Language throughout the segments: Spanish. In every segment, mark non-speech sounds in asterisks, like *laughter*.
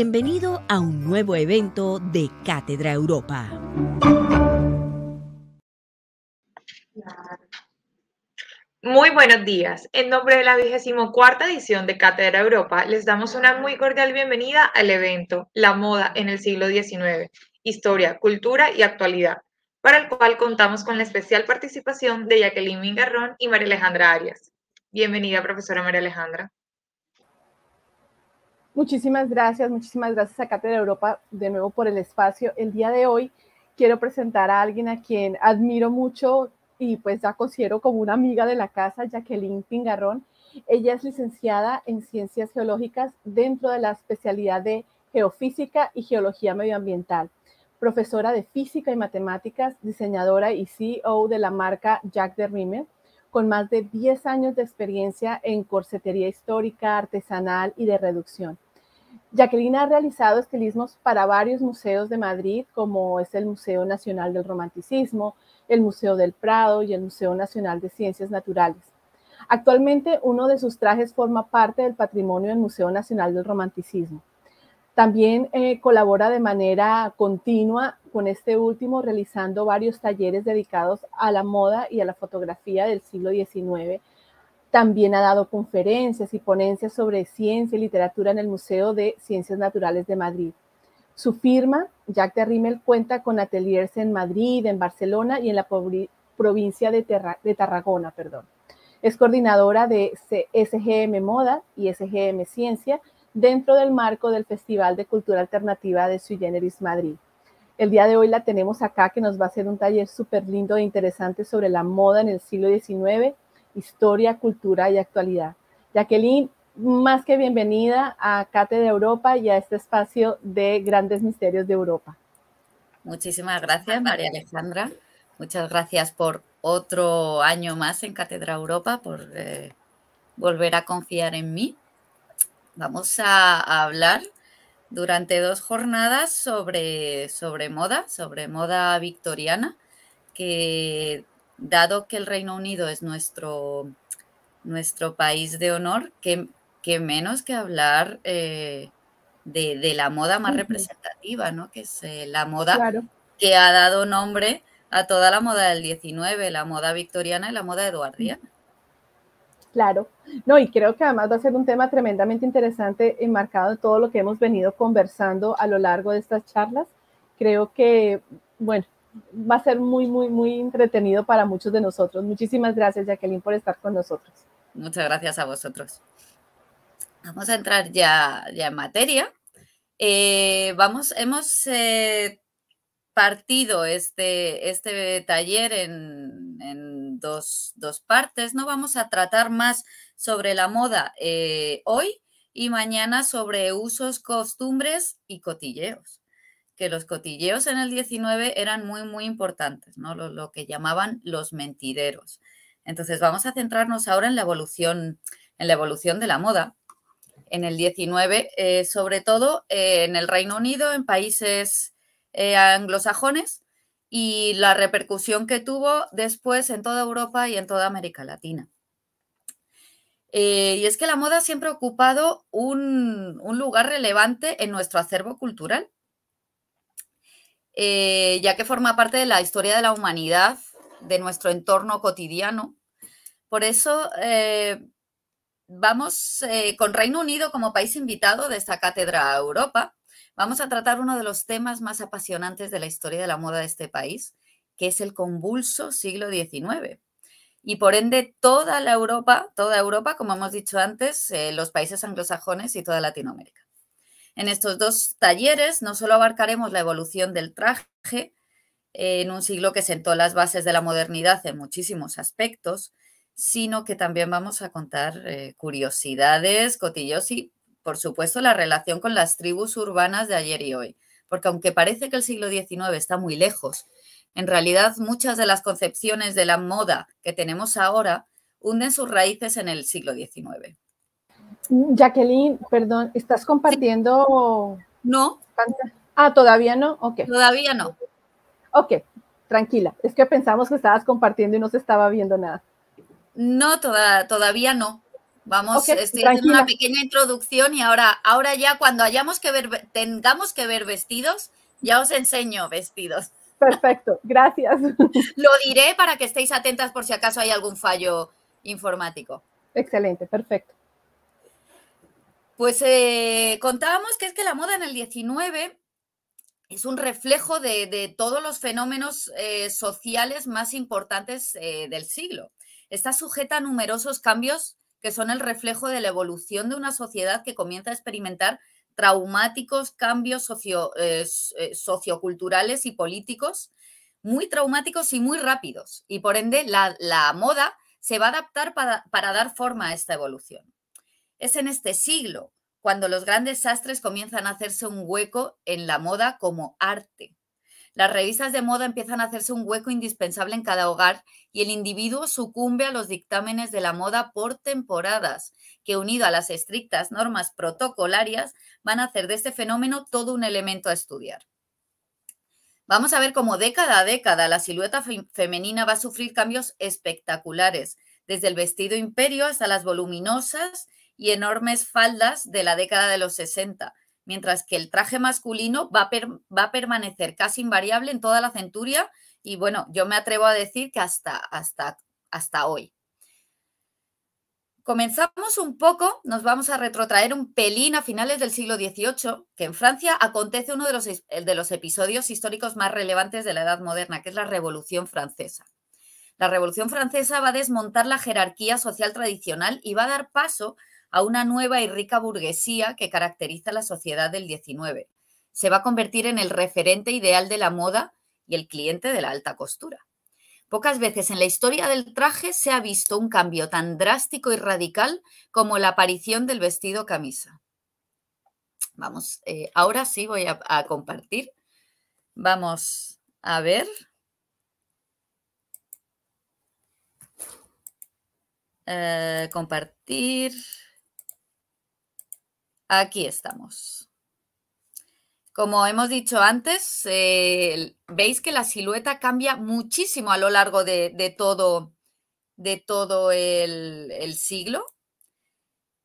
Bienvenido a un nuevo evento de Cátedra Europa. Muy buenos días. En nombre de la vigésimo cuarta edición de Cátedra Europa, les damos una muy cordial bienvenida al evento La moda en el siglo XIX, historia, cultura y actualidad, para el cual contamos con la especial participación de Jacqueline Mingarrón y María Alejandra Arias. Bienvenida, profesora María Alejandra. Muchísimas gracias, muchísimas gracias a Cátedra Europa de nuevo por el espacio. El día de hoy quiero presentar a alguien a quien admiro mucho y pues ya considero como una amiga de la casa, Jacqueline Pingarrón. Ella es licenciada en Ciencias Geológicas dentro de la especialidad de Geofísica y Geología Medioambiental, profesora de Física y Matemáticas, diseñadora y CEO de la marca Jack de rime con más de 10 años de experiencia en corsetería histórica, artesanal y de reducción. Jacqueline ha realizado estilismos para varios museos de Madrid, como es el Museo Nacional del Romanticismo, el Museo del Prado y el Museo Nacional de Ciencias Naturales. Actualmente uno de sus trajes forma parte del patrimonio del Museo Nacional del Romanticismo. También eh, colabora de manera continua con este último, realizando varios talleres dedicados a la moda y a la fotografía del siglo XIX también ha dado conferencias y ponencias sobre ciencia y literatura en el Museo de Ciencias Naturales de Madrid. Su firma, Jack de Rimmel, cuenta con ateliers en Madrid, en Barcelona y en la provincia de, Tarragona. Perdón. Es coordinadora de SGM Moda y SGM Ciencia dentro del marco del Festival de Cultura Alternativa de Sui Generis Madrid. El día de hoy la tenemos acá que nos va a hacer un taller súper lindo e interesante sobre la moda en el siglo XIX historia, cultura y actualidad. Jacqueline, más que bienvenida a Cátedra Europa y a este espacio de Grandes Misterios de Europa. Muchísimas gracias, María Alejandra. Muchas gracias por otro año más en Cátedra Europa, por eh, volver a confiar en mí. Vamos a, hablar durante dos jornadas sobre, sobre moda, sobre moda victoriana, que dado que el Reino Unido es nuestro, nuestro país de honor, que, que menos que hablar eh, de, la moda más representativa, ¿no? Que es eh, la moda que ha dado nombre a toda la moda del 19, la moda victoriana y la moda eduardiana. Claro, no, y creo que además va a ser un tema tremendamente interesante enmarcado en todo lo que hemos venido conversando a lo largo de estas charlas. Creo que, bueno, va a ser muy, muy, muy entretenido para muchos de nosotros. Muchísimas gracias, Jacqueline, por estar con nosotros. Muchas gracias a vosotros. Vamos a entrar ya, ya en materia. Eh, vamos, hemos eh, partido este, este taller en, en dos, partes, ¿no? Vamos a tratar más sobre la moda eh, hoy y mañana sobre usos, costumbres y cotilleos que los cotilleos en el 19 eran muy, muy importantes, ¿no? lo, que llamaban los mentideros. Entonces vamos a centrarnos ahora en la evolución, en la evolución de la moda, en el 19, eh, sobre todo eh, en el Reino Unido, en países eh, anglosajones, y la repercusión que tuvo después en toda Europa y en toda América Latina. y es que la moda siempre ha ocupado un, un lugar relevante en nuestro acervo cultural eh, ya que forma parte de la historia de la humanidad, de nuestro entorno cotidiano. Por eso eh, vamos eh, con Reino Unido como país invitado de esta cátedra a Europa. Vamos a tratar uno de los temas más apasionantes de la historia de la moda de este país, que es el convulso siglo XIX. Y por ende, toda la Europa, toda Europa, como hemos dicho antes, los países anglosajones y toda Latinoamérica. En estos dos talleres no solo abarcaremos la evolución del traje eh, en un siglo que sentó las bases de la modernidad en muchísimos aspectos, sino que también vamos a contar eh, curiosidades, cotillos y, por supuesto, la relación con las tribus urbanas de ayer y hoy. Porque aunque parece que el siglo XIX está muy lejos, en realidad muchas de las concepciones de la moda que tenemos ahora hunden sus raíces en el siglo XIX. Jacqueline, perdón, ¿estás compartiendo? No. Ah, todavía no. Ok. Todavía no. Ok, tranquila. Es que pensamos que estabas compartiendo y no se estaba viendo nada. No, todavía no. Vamos, estoy haciendo una pequeña introducción y ahora, ahora ya cuando hayamos que ver, tengamos que ver vestidos, ya os enseño vestidos. Perfecto, gracias. *laughs* Lo diré para que estéis atentas por si acaso hay algún fallo informático. Excelente, perfecto. Pues eh, contábamos que es que la moda en el 19 es un reflejo de, todos los fenómenos eh, sociales más importantes eh, del siglo. Está sujeta a numerosos cambios que son el reflejo de la evolución de una sociedad que comienza a experimentar traumáticos cambios socio, socioculturales y políticos, muy traumáticos y muy rápidos. Y por ende, la, moda se va a adaptar para dar forma a esta evolución. Es en este siglo cuando los grandes sastres comienzan a hacerse un hueco en la moda como arte. Las revistas de moda empiezan a hacerse un hueco indispensable en cada hogar y el individuo sucumbe a los dictámenes de la moda por temporadas, que unido a las estrictas normas protocolarias van a hacer de este fenómeno todo un elemento a estudiar. Vamos a ver cómo década a década la silueta femenina va a sufrir cambios espectaculares, desde el vestido imperio hasta las voluminosas y enormes faldas de la década de los 60, mientras que el traje masculino va a, permanecer casi invariable en toda la centuria y bueno, yo me atrevo a decir que hasta, hasta, hasta hoy. Comenzamos un poco, nos vamos a retrotraer un pelín a finales del siglo XVIII, que en Francia acontece uno de los, de los episodios históricos más relevantes de la Edad Moderna, que es la Revolución Francesa. La Revolución Francesa va a desmontar la jerarquía social tradicional y va a dar paso a a una nueva y rica burguesía que caracteriza la sociedad del XIX. Se va a convertir en el referente ideal de la moda y el cliente de la alta costura. Pocas veces en la historia del traje se ha visto un cambio tan drástico y radical como la aparición del vestido camisa. Vamos, eh, ahora sí voy a, compartir. Vamos a ver. Eh, compartir. Aquí estamos. Como hemos dicho antes, eh, veis que la silueta cambia muchísimo a lo largo de, todo, el, siglo.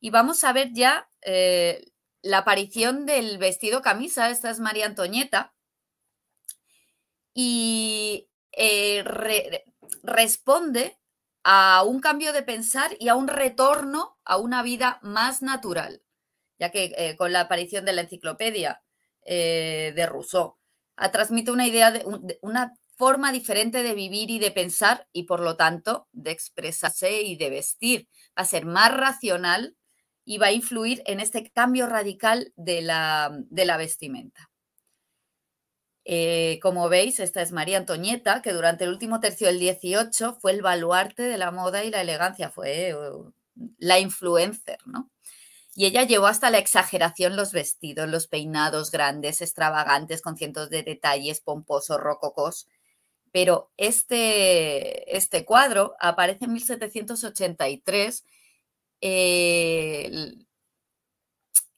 Y vamos a ver ya eh, la aparición del vestido camisa. Esta es María Antonieta. Y eh, responde a un cambio de pensar y a un retorno a una vida más natural ya que eh, con la aparición de la enciclopedia eh, de Rousseau, ah, transmite una idea de, una forma diferente de vivir y de pensar y por lo tanto de expresarse y de vestir. Va a ser más racional y va a influir en este cambio radical de la, vestimenta. Eh, como veis, esta es María Antonieta, que durante el último tercio del 18 fue el baluarte de la moda y la elegancia, fue la influencer, ¿no? Y ella llevó hasta la exageración los vestidos, los peinados grandes, extravagantes, con cientos de detalles pomposos, rococos. Pero este, este cuadro aparece en 1783 eh,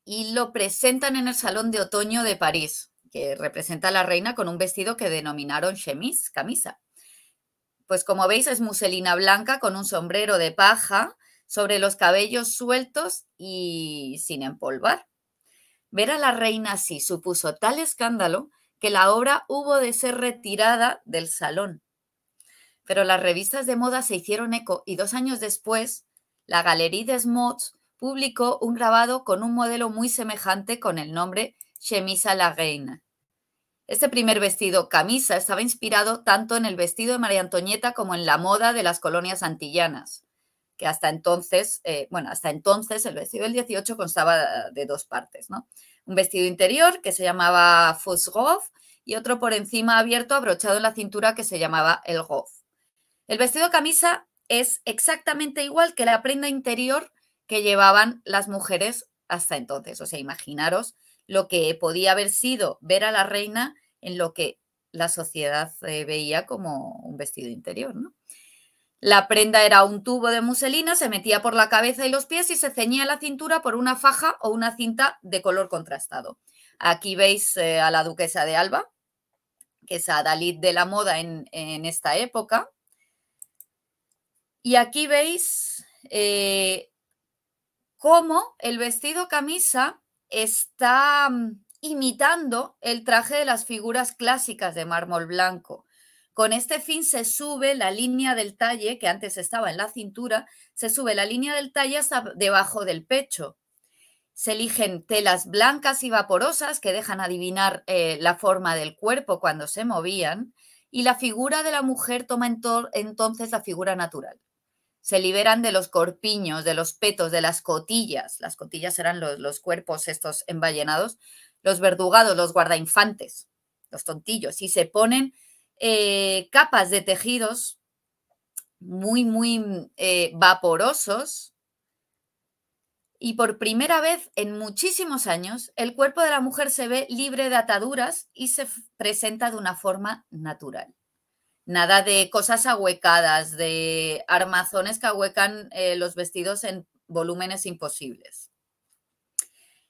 y lo presentan en el Salón de Otoño de París, que representa a la reina con un vestido que denominaron chemise, camisa. Pues como veis es muselina blanca con un sombrero de paja, sobre los cabellos sueltos y sin empolvar. Ver a la reina así supuso tal escándalo que la obra hubo de ser retirada del salón. Pero las revistas de moda se hicieron eco y dos años después, la Galería des Mods publicó un grabado con un modelo muy semejante con el nombre Chemisa la Reina. Este primer vestido camisa estaba inspirado tanto en el vestido de María Antonieta como en la moda de las colonias antillanas que hasta entonces, eh, bueno, hasta entonces el vestido del 18 constaba de dos partes, ¿no? Un vestido interior que se llamaba Fussgoff y otro por encima abierto abrochado en la cintura que se llamaba el Goff. El vestido camisa es exactamente igual que la prenda interior que llevaban las mujeres hasta entonces. O sea, imaginaros lo que podía haber sido ver a la reina en lo que la sociedad eh, veía como un vestido interior, ¿no? La prenda era un tubo de muselina, se metía por la cabeza y los pies y se ceñía la cintura por una faja o una cinta de color contrastado. Aquí veis eh, a la duquesa de Alba, que es a de la moda en, esta época. Y aquí veis eh, cómo el vestido camisa está mm, imitando el traje de las figuras clásicas de mármol blanco. Con este fin se sube la línea del talle, que antes estaba en la cintura, se sube la línea del talle hasta debajo del pecho. Se eligen telas blancas y vaporosas que dejan adivinar eh, la forma del cuerpo cuando se movían y la figura de la mujer toma entonces la figura natural. Se liberan de los corpiños, de los petos, de las cotillas. Las cotillas eran los, los cuerpos estos envallenados, los verdugados, los guardainfantes, los tontillos, y se ponen eh, capas de tejidos muy, muy mm, eh, vaporosos. Y por primera vez en muchísimos años, el cuerpo de la mujer se ve libre de ataduras y se presenta de una forma natural. Nada de cosas ahuecadas, de armazones que ahuecan eh, los vestidos en volúmenes imposibles.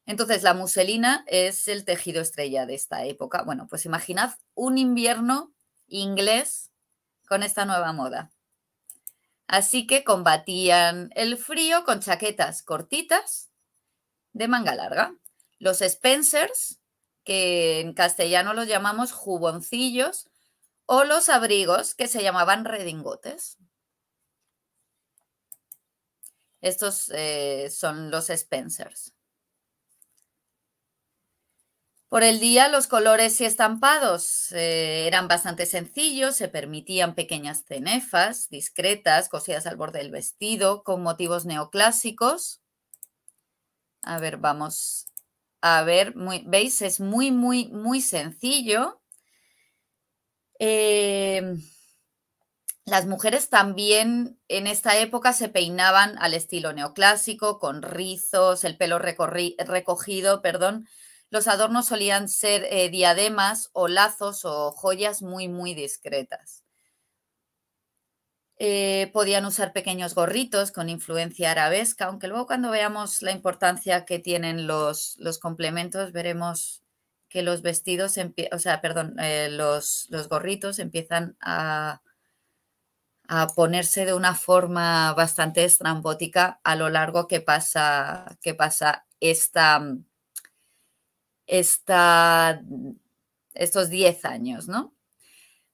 Entonces, la muselina es el tejido estrella de esta época. Bueno, pues imaginad un invierno inglés con esta nueva moda. Así que combatían el frío con chaquetas cortitas de manga larga. Los Spencers, que en castellano los llamamos juboncillos, o los abrigos, que se llamaban redingotes. Estos eh, son los Spencers. Por el día los colores y estampados eh, eran bastante sencillos, se permitían pequeñas cenefas discretas cosidas al borde del vestido con motivos neoclásicos. A ver, vamos a ver, veis, es muy, muy, muy sencillo. Em, las mujeres también en esta época se peinaban al estilo neoclásico, con rizos, el pelo recogido, perdón, los adornos solían ser eh, diademas o lazos o joyas muy, muy discretas. Eh, podían usar pequeños gorritos con influencia arabesca, aunque luego cuando veamos la importancia que tienen los, complementos, veremos que los vestidos, o sea, perdón, eh, los, gorritos empiezan a, a, ponerse de una forma bastante estrambótica a lo largo que pasa, que pasa esta, estos 10 años, ¿no?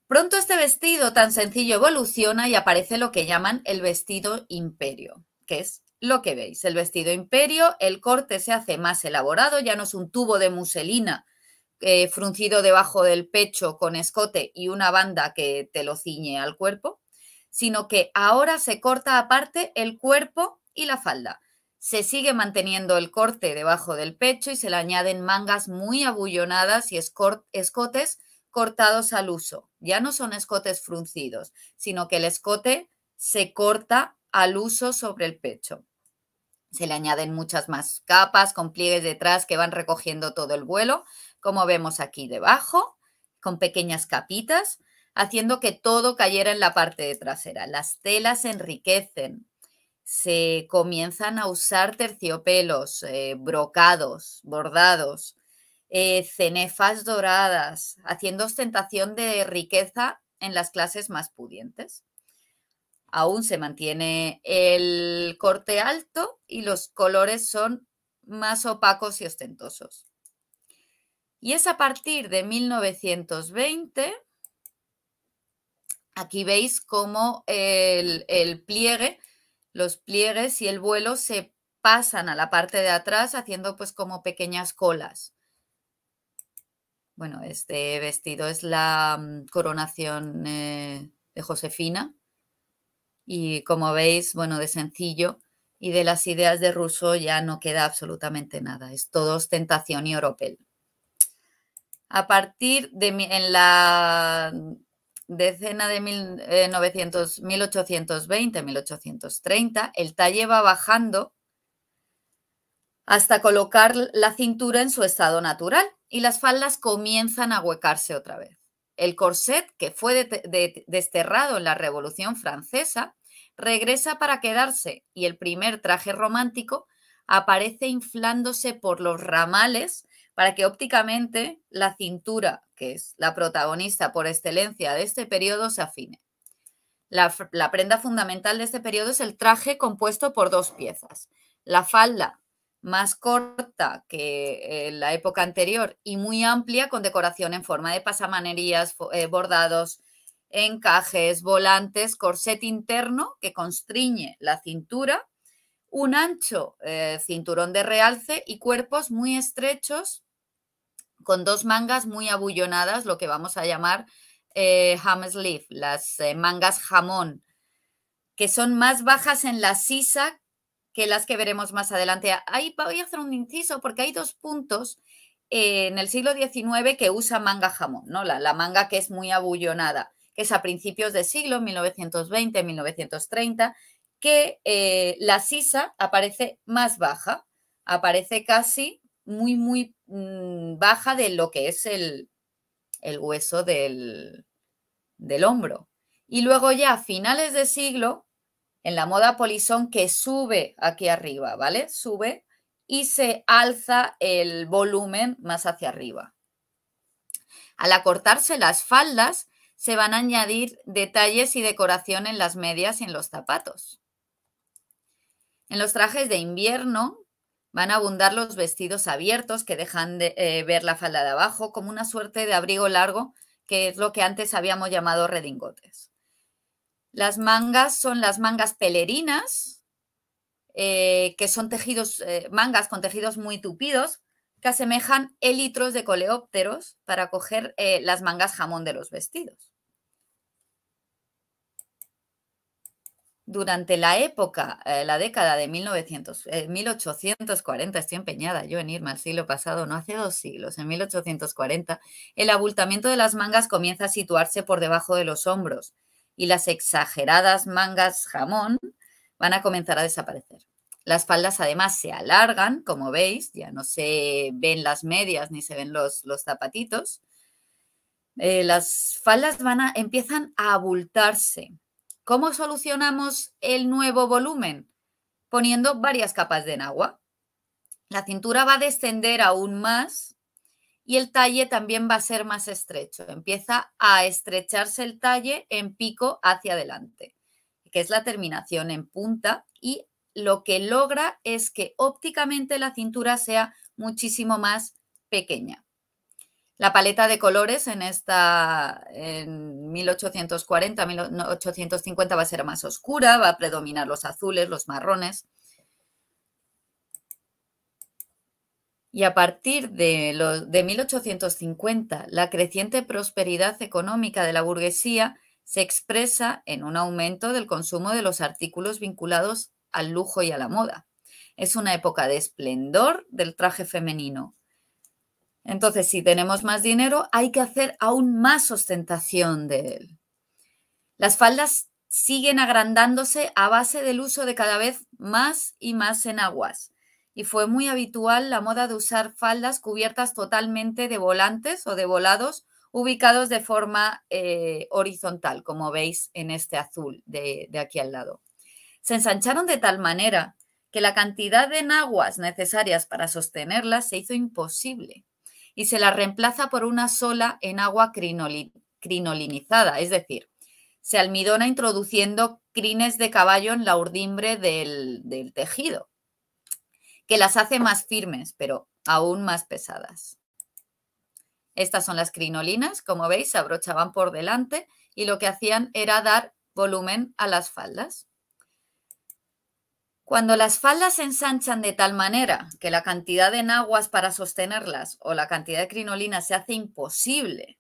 Pronto este vestido tan sencillo evoluciona y aparece lo que llaman el vestido imperio, que es lo que veis, el vestido imperio, el corte se hace más elaborado, ya no es un tubo de muselina eh, fruncido debajo del pecho con escote y una banda que te lo ciñe al cuerpo, sino que ahora se corta aparte el cuerpo y la falda se sigue manteniendo el corte debajo del pecho y se le añaden mangas muy abullonadas y escotes cortados al uso. Ya no son escotes fruncidos, sino que el escote se corta al uso sobre el pecho. Se le añaden muchas más capas con pliegues detrás que van recogiendo todo el vuelo, como vemos aquí debajo, con pequeñas capitas, haciendo que todo cayera en la parte trasera. Las telas enriquecen se comienzan a usar terciopelos, eh, brocados, bordados, eh, cenefas doradas, haciendo ostentación de riqueza en las clases más pudientes. Aún se mantiene el corte alto y los colores son más opacos y ostentosos. Y es a partir de 1920, aquí veis cómo el pliegue los pliegues y el vuelo se pasan a la parte de atrás haciendo pues como pequeñas colas. Bueno, este vestido es la mm, coronación eh, de Josefina y como veis, bueno, de sencillo y de las ideas de ruso ya no queda absolutamente nada, es todo ostentación y oropel. A partir de en la decena de 1900, 1820, 1830, el talle va bajando hasta colocar la cintura en su estado natural y las faldas comienzan a huecarse otra vez. El corset, que fue desterrado en la Revolución Francesa, regresa para quedarse y el primer traje romántico aparece inflándose por los ramales para que ópticamente la cintura, que es la protagonista por excelencia de este periodo, se afine. La, prenda fundamental de este periodo es el traje compuesto por dos piezas. La falda, más corta que en eh, la época anterior y muy amplia con decoración en forma de pasamanerías, eh, bordados, encajes, volantes, corset interno que constriñe la cintura, un ancho eh, cinturón de realce y cuerpos muy estrechos con dos mangas muy abullonadas, lo que vamos a llamar eh, las eh, mangas jamón, que son más bajas en la sisa que las que veremos más adelante. Ahí voy a hacer un inciso porque hay dos puntos en el siglo XIX que usa manga jamón, ¿no? La, la, manga que es muy abullonada, que es a principios de siglo, 1920, 1930, que eh, la sisa aparece más baja, aparece casi muy, muy mm, baja de lo que es el, hueso del, hombro. Y luego ya a finales de siglo, en la moda polizón que sube aquí arriba, ¿vale? Sube y se alza el volumen más hacia arriba. Al acortarse las faldas, se van a añadir detalles y decoración en las medias y en los zapatos. En los trajes de invierno, Van a abundar los vestidos abiertos que dejan de, eh, ver la falda de abajo, como una suerte de abrigo largo, que es lo que antes habíamos llamado redingotes. Las mangas son las mangas pelerinas, eh, que son tejidos, eh, mangas con tejidos muy tupidos, que asemejan élitros de coleópteros para coger las mangas jamón de los vestidos. durante la época, eh, la década de 1900, 1840, eh, estoy empeñada yo en irme al siglo pasado, no hace dos siglos, en 1840, el abultamiento de las mangas comienza a situarse por debajo de los hombros y las exageradas mangas jamón van a comenzar a desaparecer. Las faldas además se alargan, como veis, ya no se ven las medias ni se ven los, zapatitos. Eh, las faldas van a, empiezan a abultarse ¿Cómo solucionamos el nuevo volumen? Poniendo varias capas de enagua. La cintura va a descender aún más y el talle también va a ser más estrecho. Empieza a estrecharse el talle en pico hacia adelante, que es la terminación en punta y lo que logra es que ópticamente la cintura sea muchísimo más pequeña. La paleta de colores en esta en 1840, 1850 va a ser más oscura, va a predominar los azules, los marrones. Y a partir de, de 1850, la creciente prosperidad económica de la burguesía se expresa en un aumento del consumo de los artículos vinculados al lujo y a la moda. Es una época de esplendor del traje femenino, entonces, si tenemos más dinero, hay que hacer aún más ostentación de él. Las faldas siguen agrandándose a base del uso de cada vez más y más enaguas. Y fue muy habitual la moda de usar faldas cubiertas totalmente de volantes o de volados ubicados de forma eh, horizontal, como veis en este azul de, de aquí al lado. Se ensancharon de tal manera que la cantidad de enaguas necesarias para sostenerlas se hizo imposible y se la reemplaza por una sola en agua crinolinizada, es decir, se almidona introduciendo crines de caballo en la urdimbre del, del tejido, que las hace más firmes, pero aún más pesadas. Estas son las crinolinas, como veis, se abrochaban por delante y lo que hacían era dar volumen a las faldas. Cuando las faldas se ensanchan de tal manera que la cantidad de enaguas para sostenerlas o la cantidad de crinolina se hace imposible,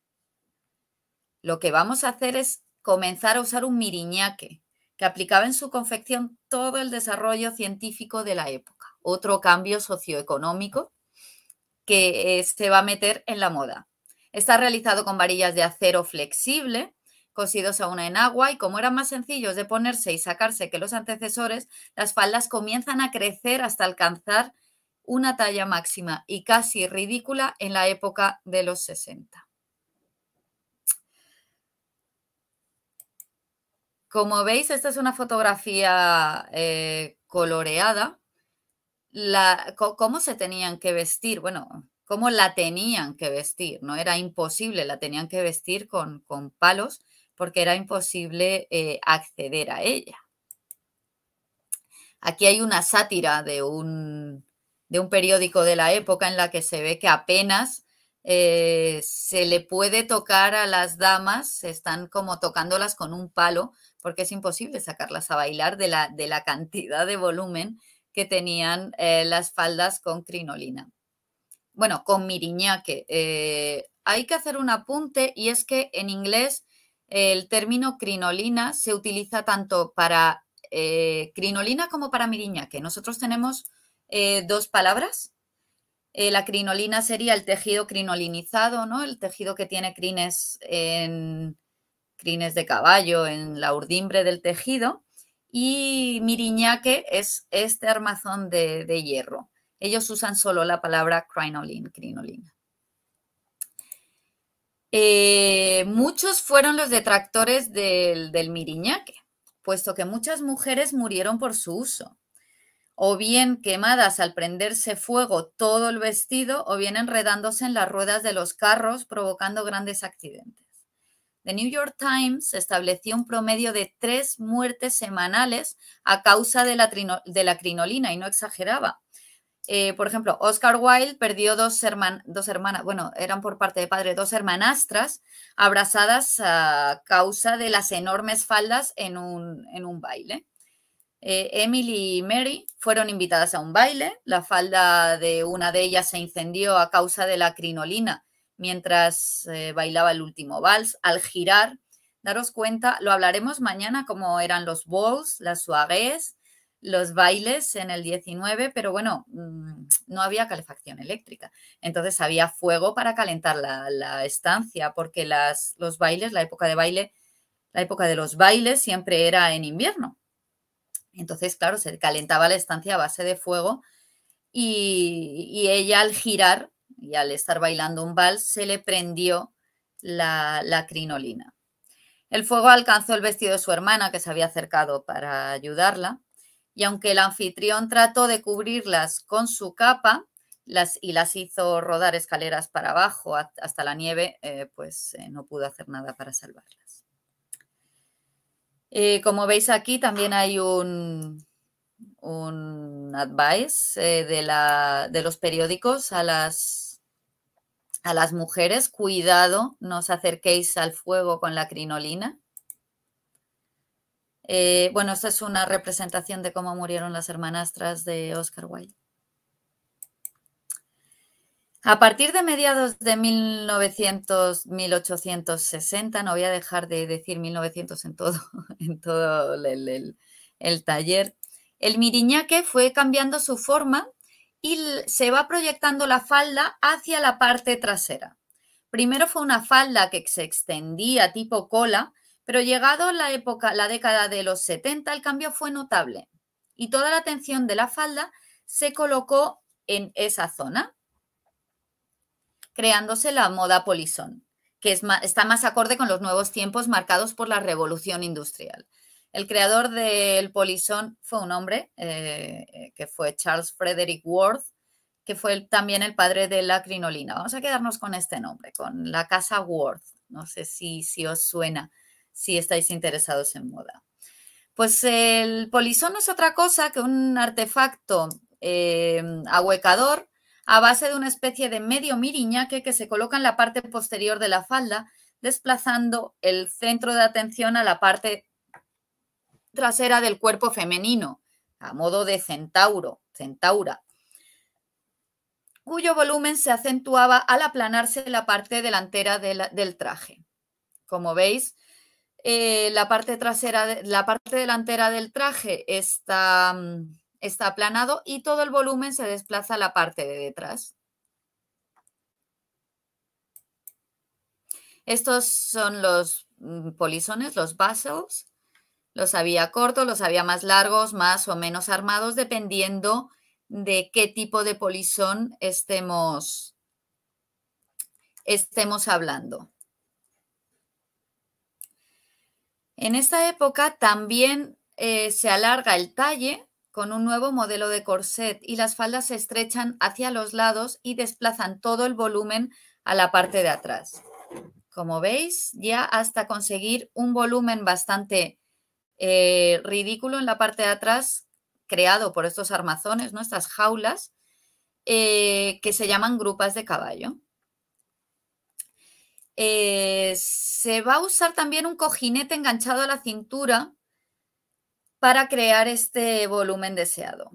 lo que vamos a hacer es comenzar a usar un miriñaque que aplicaba en su confección todo el desarrollo científico de la época, otro cambio socioeconómico que eh, se va a meter en la moda. Está realizado con varillas de acero flexible cosidos a una en agua y como eran más sencillos de ponerse y sacarse que los antecesores, las faldas comienzan a crecer hasta alcanzar una talla máxima y casi ridícula en la época de los 60. Como veis, esta es una fotografía eh, coloreada. La, ¿Cómo se tenían que vestir? Bueno, cómo la tenían que vestir, no era imposible, la tenían que vestir con, con palos porque era imposible eh, acceder a ella. Aquí hay una sátira de un, periódico de la época en la que se ve que apenas eh, se le puede tocar a las damas, están como tocándolas con un palo, porque es imposible sacarlas a bailar de la, de la cantidad de volumen que tenían eh, las faldas con crinolina. Bueno, con miriñaque. hay que hacer un apunte y es que en inglés el término crinolina se utiliza tanto para eh, crinolina como para miriñaque. Nosotros tenemos eh, dos palabras. Eh, la crinolina sería el tejido crinolinizado, ¿no? El tejido que tiene crines en crines de caballo, en la urdimbre del tejido. Y miriñaque es este armazón de, hierro. Ellos usan solo la palabra crinolina. Eh, muchos fueron los detractores del, miriñaque, puesto que muchas mujeres murieron por su uso, o bien quemadas al prenderse fuego todo el vestido, o bien enredándose en las ruedas de los carros, provocando grandes accidentes. The New York Times estableció un promedio de tres muertes semanales a causa de la, de la crinolina y no exageraba. Eh, por ejemplo, Oscar Wilde perdió dos, dos hermanas, bueno, eran por parte de padre dos hermanastras abrazadas a causa de las enormes faldas en un, baile. Eh, Emily y Mary fueron invitadas a un baile, la falda de una de ellas se incendió a causa de la crinolina mientras eh, bailaba el último vals. Al girar, daros cuenta, lo hablaremos mañana, cómo eran los balls, las soirées, los bailes en el 19, pero bueno, mm, no había calefacción eléctrica. Entonces había fuego para calentar la, estancia, porque las, los bailes, la época de baile, la época de los bailes siempre era en invierno. Entonces, claro, se calentaba la estancia a base de fuego y, ella al girar y al estar bailando un vals se le prendió la, la crinolina. El fuego alcanzó el vestido de su hermana que se había acercado para ayudarla y aunque el anfitrión trató de cubrirlas con su capa las, y las hizo rodar escaleras para abajo hasta la nieve, eh, pues eh, no pudo hacer nada para salvarlas. Eh, como veis aquí también hay un, un advice de, los periódicos a las, a las mujeres, cuidado, no os acerquéis al fuego con la crinolina eh, bueno, esta es una representación de cómo murieron las hermanastras de Oscar Wilde. A partir de mediados de 1900-1860, no voy a dejar de decir 1900 en todo, *laughs* en todo el taller, el miriñaque fue cambiando su forma y se va proyectando la falda hacia la parte trasera. Primero fue una falda que se extendía tipo cola, pero llegado la época, la década de los 70, el cambio fue notable y toda la atención de la falda se colocó en esa zona, creándose la moda polisón que es está más acorde con los nuevos tiempos marcados por la revolución industrial. El creador del Polisón fue un hombre, eh, que fue Charles Frederick Worth, que fue también el padre de la crinolina. Vamos a quedarnos con este nombre, con la casa Worth. No sé si os suena si estáis interesados en moda. Pues el polisón no es otra cosa que un artefacto eh, ahuecador a base de una especie de medio miriñaque que se coloca en la parte posterior de la falda, desplazando el centro de atención a la parte trasera del cuerpo femenino, a modo de centauro, centaura, cuyo volumen se acentuaba al aplanarse la parte delantera del traje. Como veis, eh, la parte trasera, la parte delantera del traje mm, está, aplanado y todo el volumen se desplaza a la parte de detrás. Estos son los mm, polizones, los vasos, Los había cortos, los había más largos, más o menos armados, dependiendo de qué tipo de polizón estemos, estemos hablando. En esta época también eh, se alarga el talle con un nuevo modelo de corset y las faldas se estrechan hacia los lados y desplazan todo el volumen a la parte de atrás. Como veis, ya hasta conseguir un volumen bastante eh, ridículo en la parte de atrás creado por estos armazones, nuestras jaulas, eh, que se llaman grupas de caballo. Eh, se va a usar también un cojinete enganchado a la cintura para crear este volumen deseado.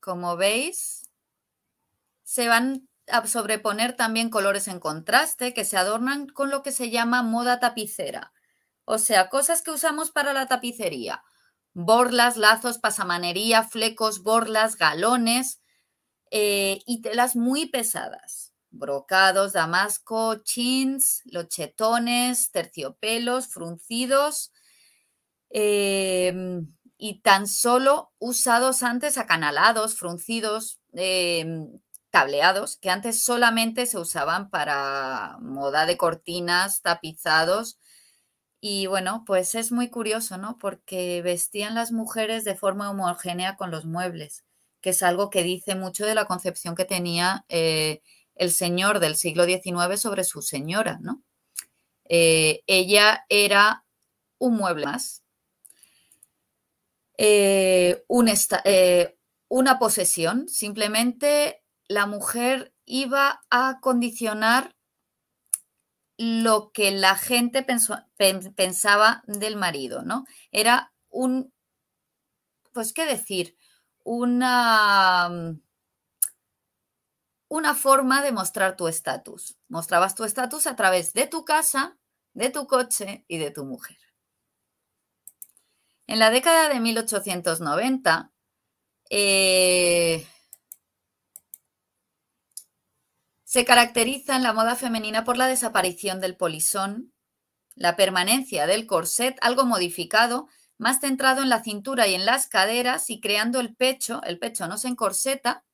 Como veis, se van a sobreponer también colores en contraste que se adornan con lo que se llama moda tapicera, o sea, cosas que usamos para la tapicería, borlas, lazos, pasamanería, flecos, borlas, galones eh, y telas muy pesadas brocados, damasco, chins, lochetones, terciopelos, fruncidos em, y tan solo usados antes acanalados, fruncidos, em, tableados, que antes solamente se usaban para moda de cortinas, tapizados. Y bueno, pues es muy curioso, ¿no? Porque vestían las mujeres de forma homogénea con los muebles, que es algo que dice mucho de la concepción que tenía. Eh, el señor del siglo XIX sobre su señora, ¿no? Eh, ella era un mueble más, eh, eh, una posesión, simplemente la mujer iba a condicionar lo que la gente pensaba del marido, ¿no? Era un, pues qué decir, una una forma de mostrar tu estatus. Mostrabas tu estatus a través de tu casa, de tu coche y de tu mujer. En la década de 1890, eh, se caracteriza en la moda femenina por la desaparición del polisón, la permanencia del corset algo modificado, más centrado en la cintura y en las caderas y creando el pecho, el pecho no se encorseta,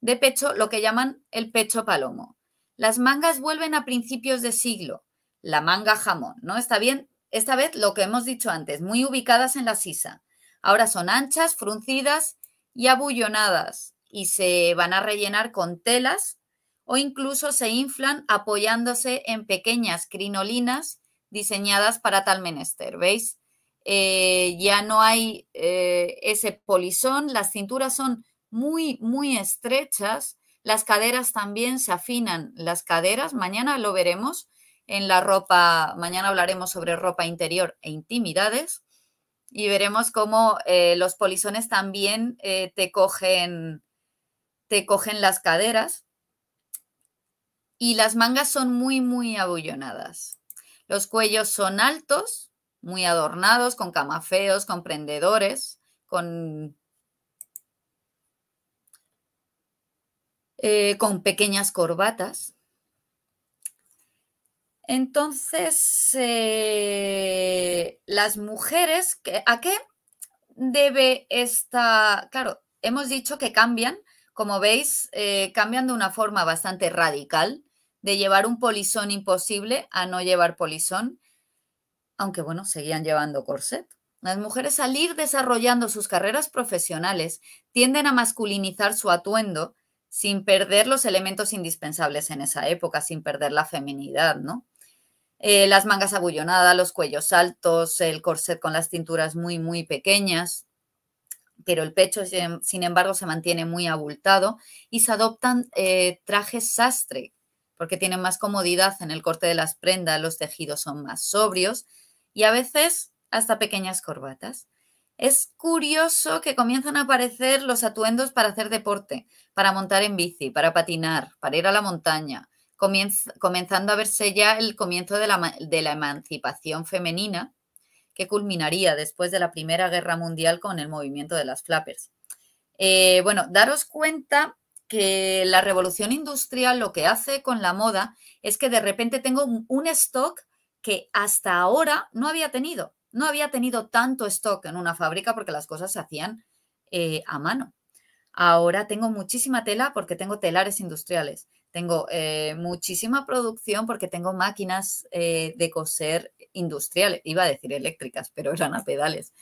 de pecho lo que llaman el pecho palomo. Las mangas vuelven a principios de siglo. La manga jamón, ¿no? Está bien, esta vez lo que hemos dicho antes, muy ubicadas en la sisa. Ahora son anchas, fruncidas y abullonadas y se van a rellenar con telas o incluso se inflan apoyándose en pequeñas crinolinas diseñadas para tal menester. ¿Veis? Eh, ya no hay eh, ese polisón, las cinturas son muy, muy estrechas. Las caderas también se afinan. Las caderas, mañana lo veremos en la ropa, mañana hablaremos sobre ropa interior e intimidades y veremos cómo eh, los polizones también eh, te, cogen, te cogen las caderas. Y las mangas son muy, muy abullonadas. Los cuellos son altos, muy adornados, con camafeos, con prendedores, con Eh, con pequeñas corbatas. Entonces, eh, las mujeres, ¿a qué debe esta? Claro, hemos dicho que cambian, como veis, eh, cambian de una forma bastante radical de llevar un polisón imposible a no llevar polisón, aunque bueno, seguían llevando corset. Las mujeres al ir desarrollando sus carreras profesionales tienden a masculinizar su atuendo sin perder los elementos indispensables en esa época, sin perder la feminidad, ¿no? Eh, las mangas abullonadas, los cuellos altos, el corset con las cinturas muy, muy pequeñas, pero el pecho, sin embargo, se mantiene muy abultado y se adoptan eh, trajes sastre, porque tienen más comodidad en el corte de las prendas, los tejidos son más sobrios y a veces hasta pequeñas corbatas es curioso que comienzan a aparecer los atuendos para hacer deporte, para montar en bici, para patinar, para ir a la montaña, comenzando a verse ya el comienzo de la, emancipación femenina que culminaría después de la Primera Guerra Mundial con el movimiento de las flappers. Eh, bueno, daros cuenta que la revolución industrial lo que hace con la moda es que de repente tengo un stock que hasta ahora no había tenido. No había tenido tanto stock en una fábrica porque las cosas se hacían eh, a mano. Ahora tengo muchísima tela porque tengo telares industriales. Tengo eh, muchísima producción porque tengo máquinas eh, de coser industriales. Iba a decir eléctricas, pero eran a pedales.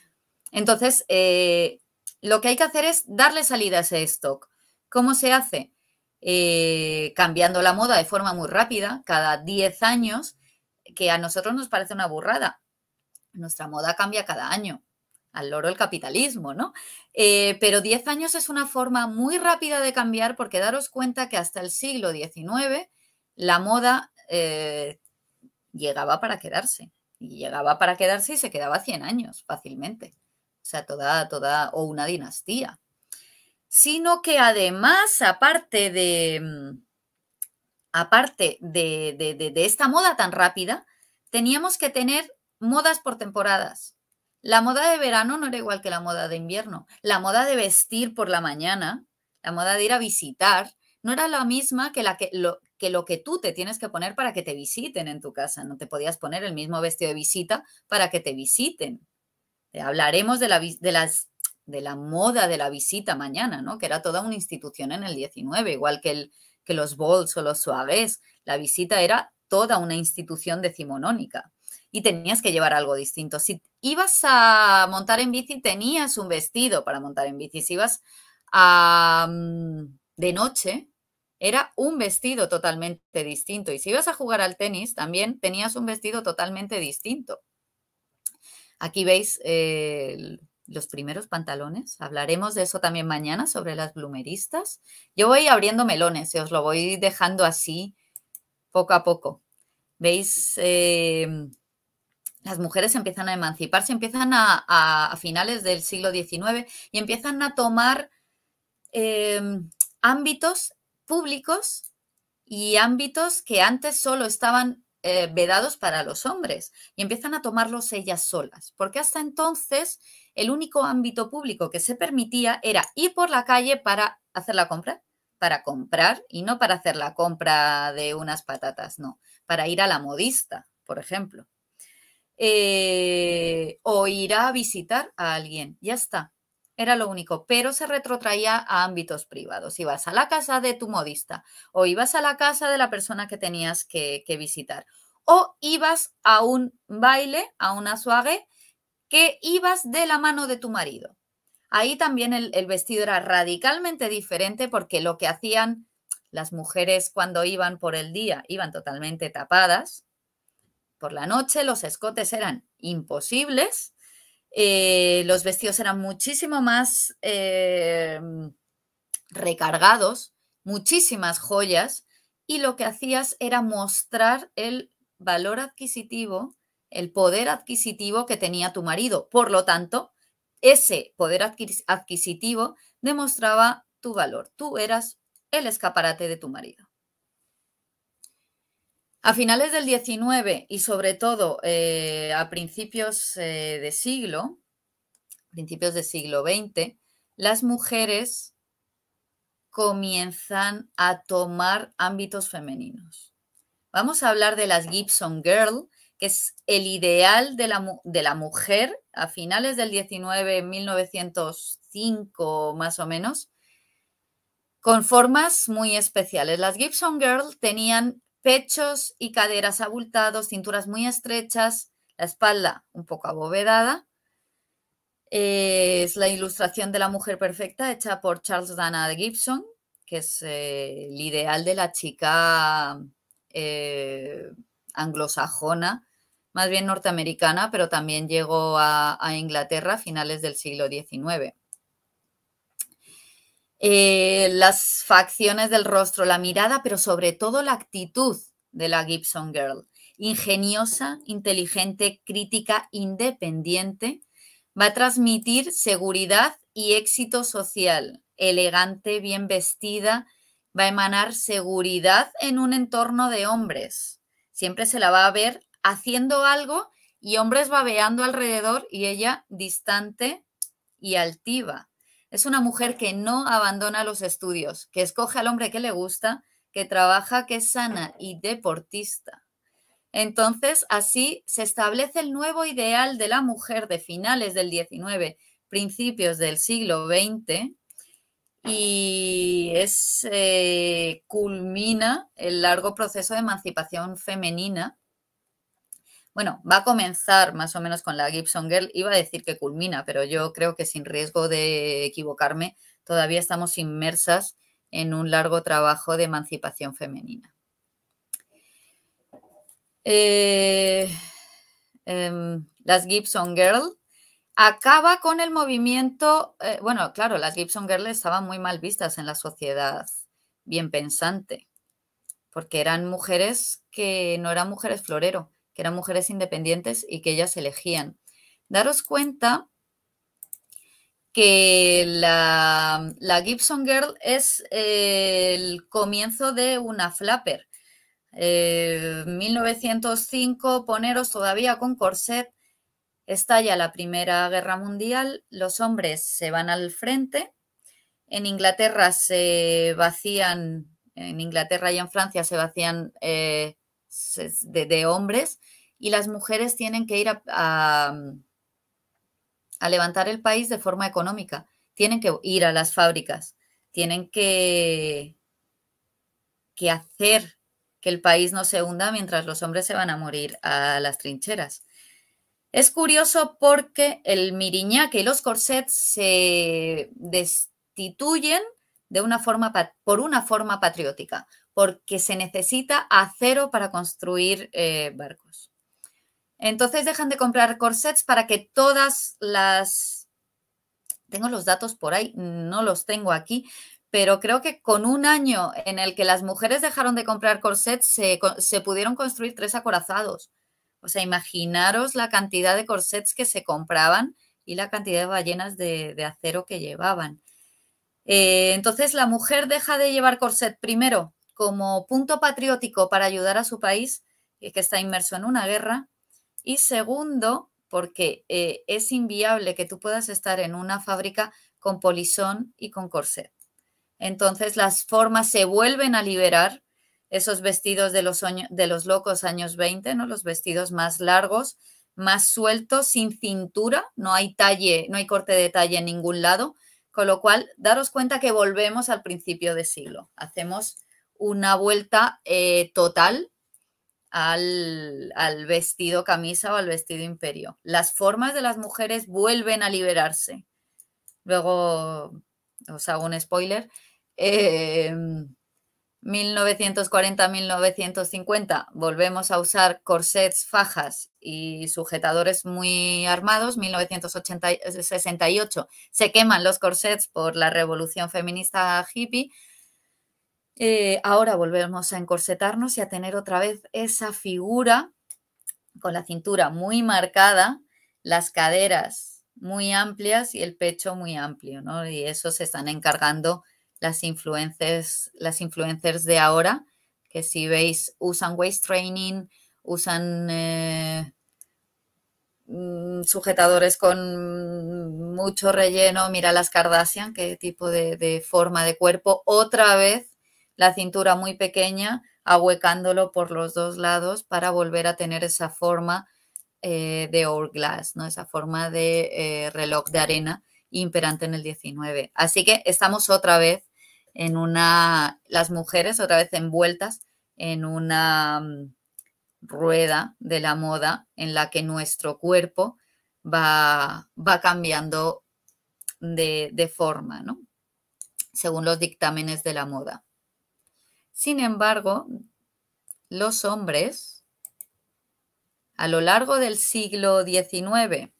Entonces, lo que hay que hacer es darle salida a ese stock. ¿Cómo se hace? cambiando la moda de forma muy rápida, cada 10 años, que a nosotros nos parece una burrada, nuestra moda cambia cada año, al loro el capitalismo, ¿no? Eh, pero 10 años es una forma muy rápida de cambiar porque daros cuenta que hasta el siglo XIX la moda eh, llegaba para quedarse. Y llegaba para quedarse y se quedaba 100 años fácilmente. O sea, toda, toda, o una dinastía. Sino que además, aparte de, mm, aparte de, de esta moda tan rápida, teníamos que tener modas por temporadas. La moda de verano no era igual que la moda de invierno. La moda de vestir por la mañana, la moda de ir a visitar, no era la misma que, la que, lo, que tú te tienes que poner para que te visiten en tu casa. No te podías poner el mismo vestido de visita para que te visiten. Eh, hablaremos de la, de las, de la moda de la visita mañana, ¿no? que era toda una institución en el 19, igual que, el, que los bols o los suaves. La visita era toda una institución decimonónica y tenías que llevar algo distinto. Si ibas a montar en bici, tenías un vestido para montar en bici. Si ibas a, mm, de noche, era un vestido totalmente distinto. Y si ibas a jugar al tenis, también tenías un vestido totalmente distinto. Aquí veis eh, los primeros pantalones. Hablaremos de eso también mañana, sobre las blumeristas. Yo voy abriendo melones y eh, os lo voy dejando así poco a poco. Veis eh, las mujeres empiezan a emanciparse, empiezan a, finales del siglo XIX y empiezan a tomar em, ámbitos públicos y ámbitos que antes solo estaban eh, vedados para los hombres y empiezan a tomarlos ellas solas, porque hasta entonces el único ámbito público que se permitía era ir por la calle para hacer la compra, para comprar y no para hacer la compra de unas patatas, no, para ir a la modista, por ejemplo. Eh, o ir a visitar a alguien. Ya está. Era lo único, pero se retrotraía a ámbitos privados. Ibas a la casa de tu modista o ibas a la casa de la persona que tenías que, visitar o ibas a un baile, a una suave que ibas de la mano de tu marido. Ahí también el vestido era radicalmente diferente porque lo que hacían las mujeres cuando iban por el día iban totalmente tapadas, por la noche, los escotes eran imposibles, eh, los vestidos eran muchísimo más eh, recargados, muchísimas joyas, y lo que hacías era mostrar el valor adquisitivo, el poder adquisitivo que tenía tu marido. Por lo tanto, ese poder adquisitivo demostraba tu valor. Tú eras el escaparate de tu marido. A finales del 19 y sobre todo eh, a eh, principios de siglo, principios del siglo XX, las mujeres comienzan a tomar ámbitos femeninos. Vamos a hablar de las Gibson Girl, que es el ideal de la, mujer a finales del 19, 1905 más o menos, con formas muy especiales. Las Gibson Girl tenían pechos y caderas abultados, cinturas muy estrechas, la espalda un poco abovedada. es la ilustración de la mujer perfecta hecha por Charles Dana Gibson, que es eh, el ideal de la chica eh, anglosajona, más bien norteamericana, pero también llegó a, a Inglaterra a finales del siglo XIX. Eh, las facciones del rostro, la mirada, pero sobre todo la actitud de la Gibson Girl. Ingeniosa, inteligente, crítica, independiente, va a transmitir seguridad y éxito social. Elegante, bien vestida, va a emanar seguridad en un entorno de hombres. Siempre se la va a ver haciendo algo y hombres babeando alrededor y ella distante y altiva. Es una mujer que no abandona los estudios, que escoge al hombre que le gusta, que trabaja, que es sana y deportista. Entonces, así se establece el nuevo ideal de la mujer de finales del XIX, principios del siglo XX, y es, eh, culmina el largo proceso de emancipación femenina bueno, va a comenzar más o menos con la Gibson Girl. Iba a decir que culmina, pero yo creo que sin riesgo de equivocarme, todavía estamos inmersas en un largo trabajo de emancipación femenina. Eh, em, las Gibson Girl acaba con el movimiento, eh, bueno, claro, las Gibson Girl estaban muy mal vistas en la sociedad bien pensante, porque eran mujeres que no eran mujeres florero, que eran mujeres independientes y que ellas elegían. Daros cuenta que la, Gibson Girl es eh, el comienzo de una flapper. 1905, eh, poneros todavía con corset, estalla la Primera Guerra Mundial, los hombres se van al frente, en Inglaterra se vacían, en Inglaterra y en Francia se vacían eh, de, hombres y las mujeres tienen que ir a, mm, a, levantar el país de forma económica, tienen que ir a las fábricas, tienen que, hacer que el país no se hunda mientras los hombres se van a morir a las trincheras. Es curioso porque el miriñaque y los corsets se destituyen de una forma, por una forma patriótica porque se necesita acero para construir eh, barcos. Entonces dejan de comprar corsets para que todas las... Tengo los datos por ahí, no los tengo aquí, pero creo que con un año en el que las mujeres dejaron de comprar corsets, se, pudieron construir tres acorazados. O sea, imaginaros la cantidad de corsets que se compraban y la cantidad de ballenas de, acero que llevaban. Eh, entonces, la mujer deja de llevar corset primero como punto patriótico para ayudar a su país, eh, que está inmerso en una guerra, y segundo, porque eh, es inviable que tú puedas estar en una fábrica con polisón y con corset. Entonces las formas se vuelven a liberar, esos vestidos de los, de los locos años 20, ¿no? los vestidos más largos, más sueltos, sin cintura, no hay talle, no hay corte de talle en ningún lado, con lo cual daros cuenta que volvemos al principio de siglo. Hacemos una vuelta eh, total al, vestido camisa o al vestido imperio. Las formas de las mujeres vuelven a liberarse. Luego os hago un spoiler. 1940-1950 eh, volvemos a usar corsets, fajas y sujetadores muy armados. 1968 se queman los corsets por la revolución feminista hippie. Eh, ahora volvemos a encorsetarnos y a tener otra vez esa figura con la cintura muy marcada, las caderas muy amplias y el pecho muy amplio, ¿no? Y eso se están encargando las influencers, las influencers de ahora, que si veis usan waist training, usan eh, mm, sujetadores con mucho relleno, mira las Kardashian, qué tipo de forma de cuerpo, otra vez la cintura muy pequeña, ahuecándolo por los dos lados para volver a tener esa forma eh, de hourglass, ¿no? esa forma de eh, reloj de arena imperante en el 19. Así que estamos otra vez en una, las mujeres otra vez envueltas en una mm, rueda de la moda en la que nuestro cuerpo va, va cambiando de, de forma, ¿no? según los dictámenes de la moda. Sin embargo, los hombres, a lo largo del siglo XIX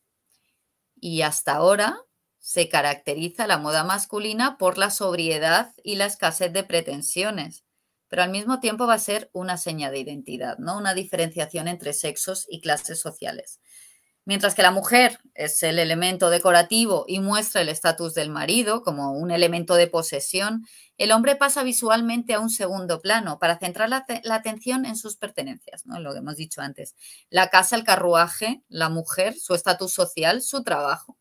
y hasta ahora, se caracteriza la moda masculina por la sobriedad y la escasez de pretensiones, pero al mismo tiempo va a ser una seña de identidad, ¿no? Una diferenciación entre sexos y clases sociales. Mientras que la mujer es el elemento decorativo y muestra el estatus del marido como un elemento de posesión, el hombre pasa visualmente a un segundo plano para centrar la, atención en sus pertenencias, ¿no? lo que hemos dicho antes. La casa, el carruaje, la mujer, su estatus social, su trabajo.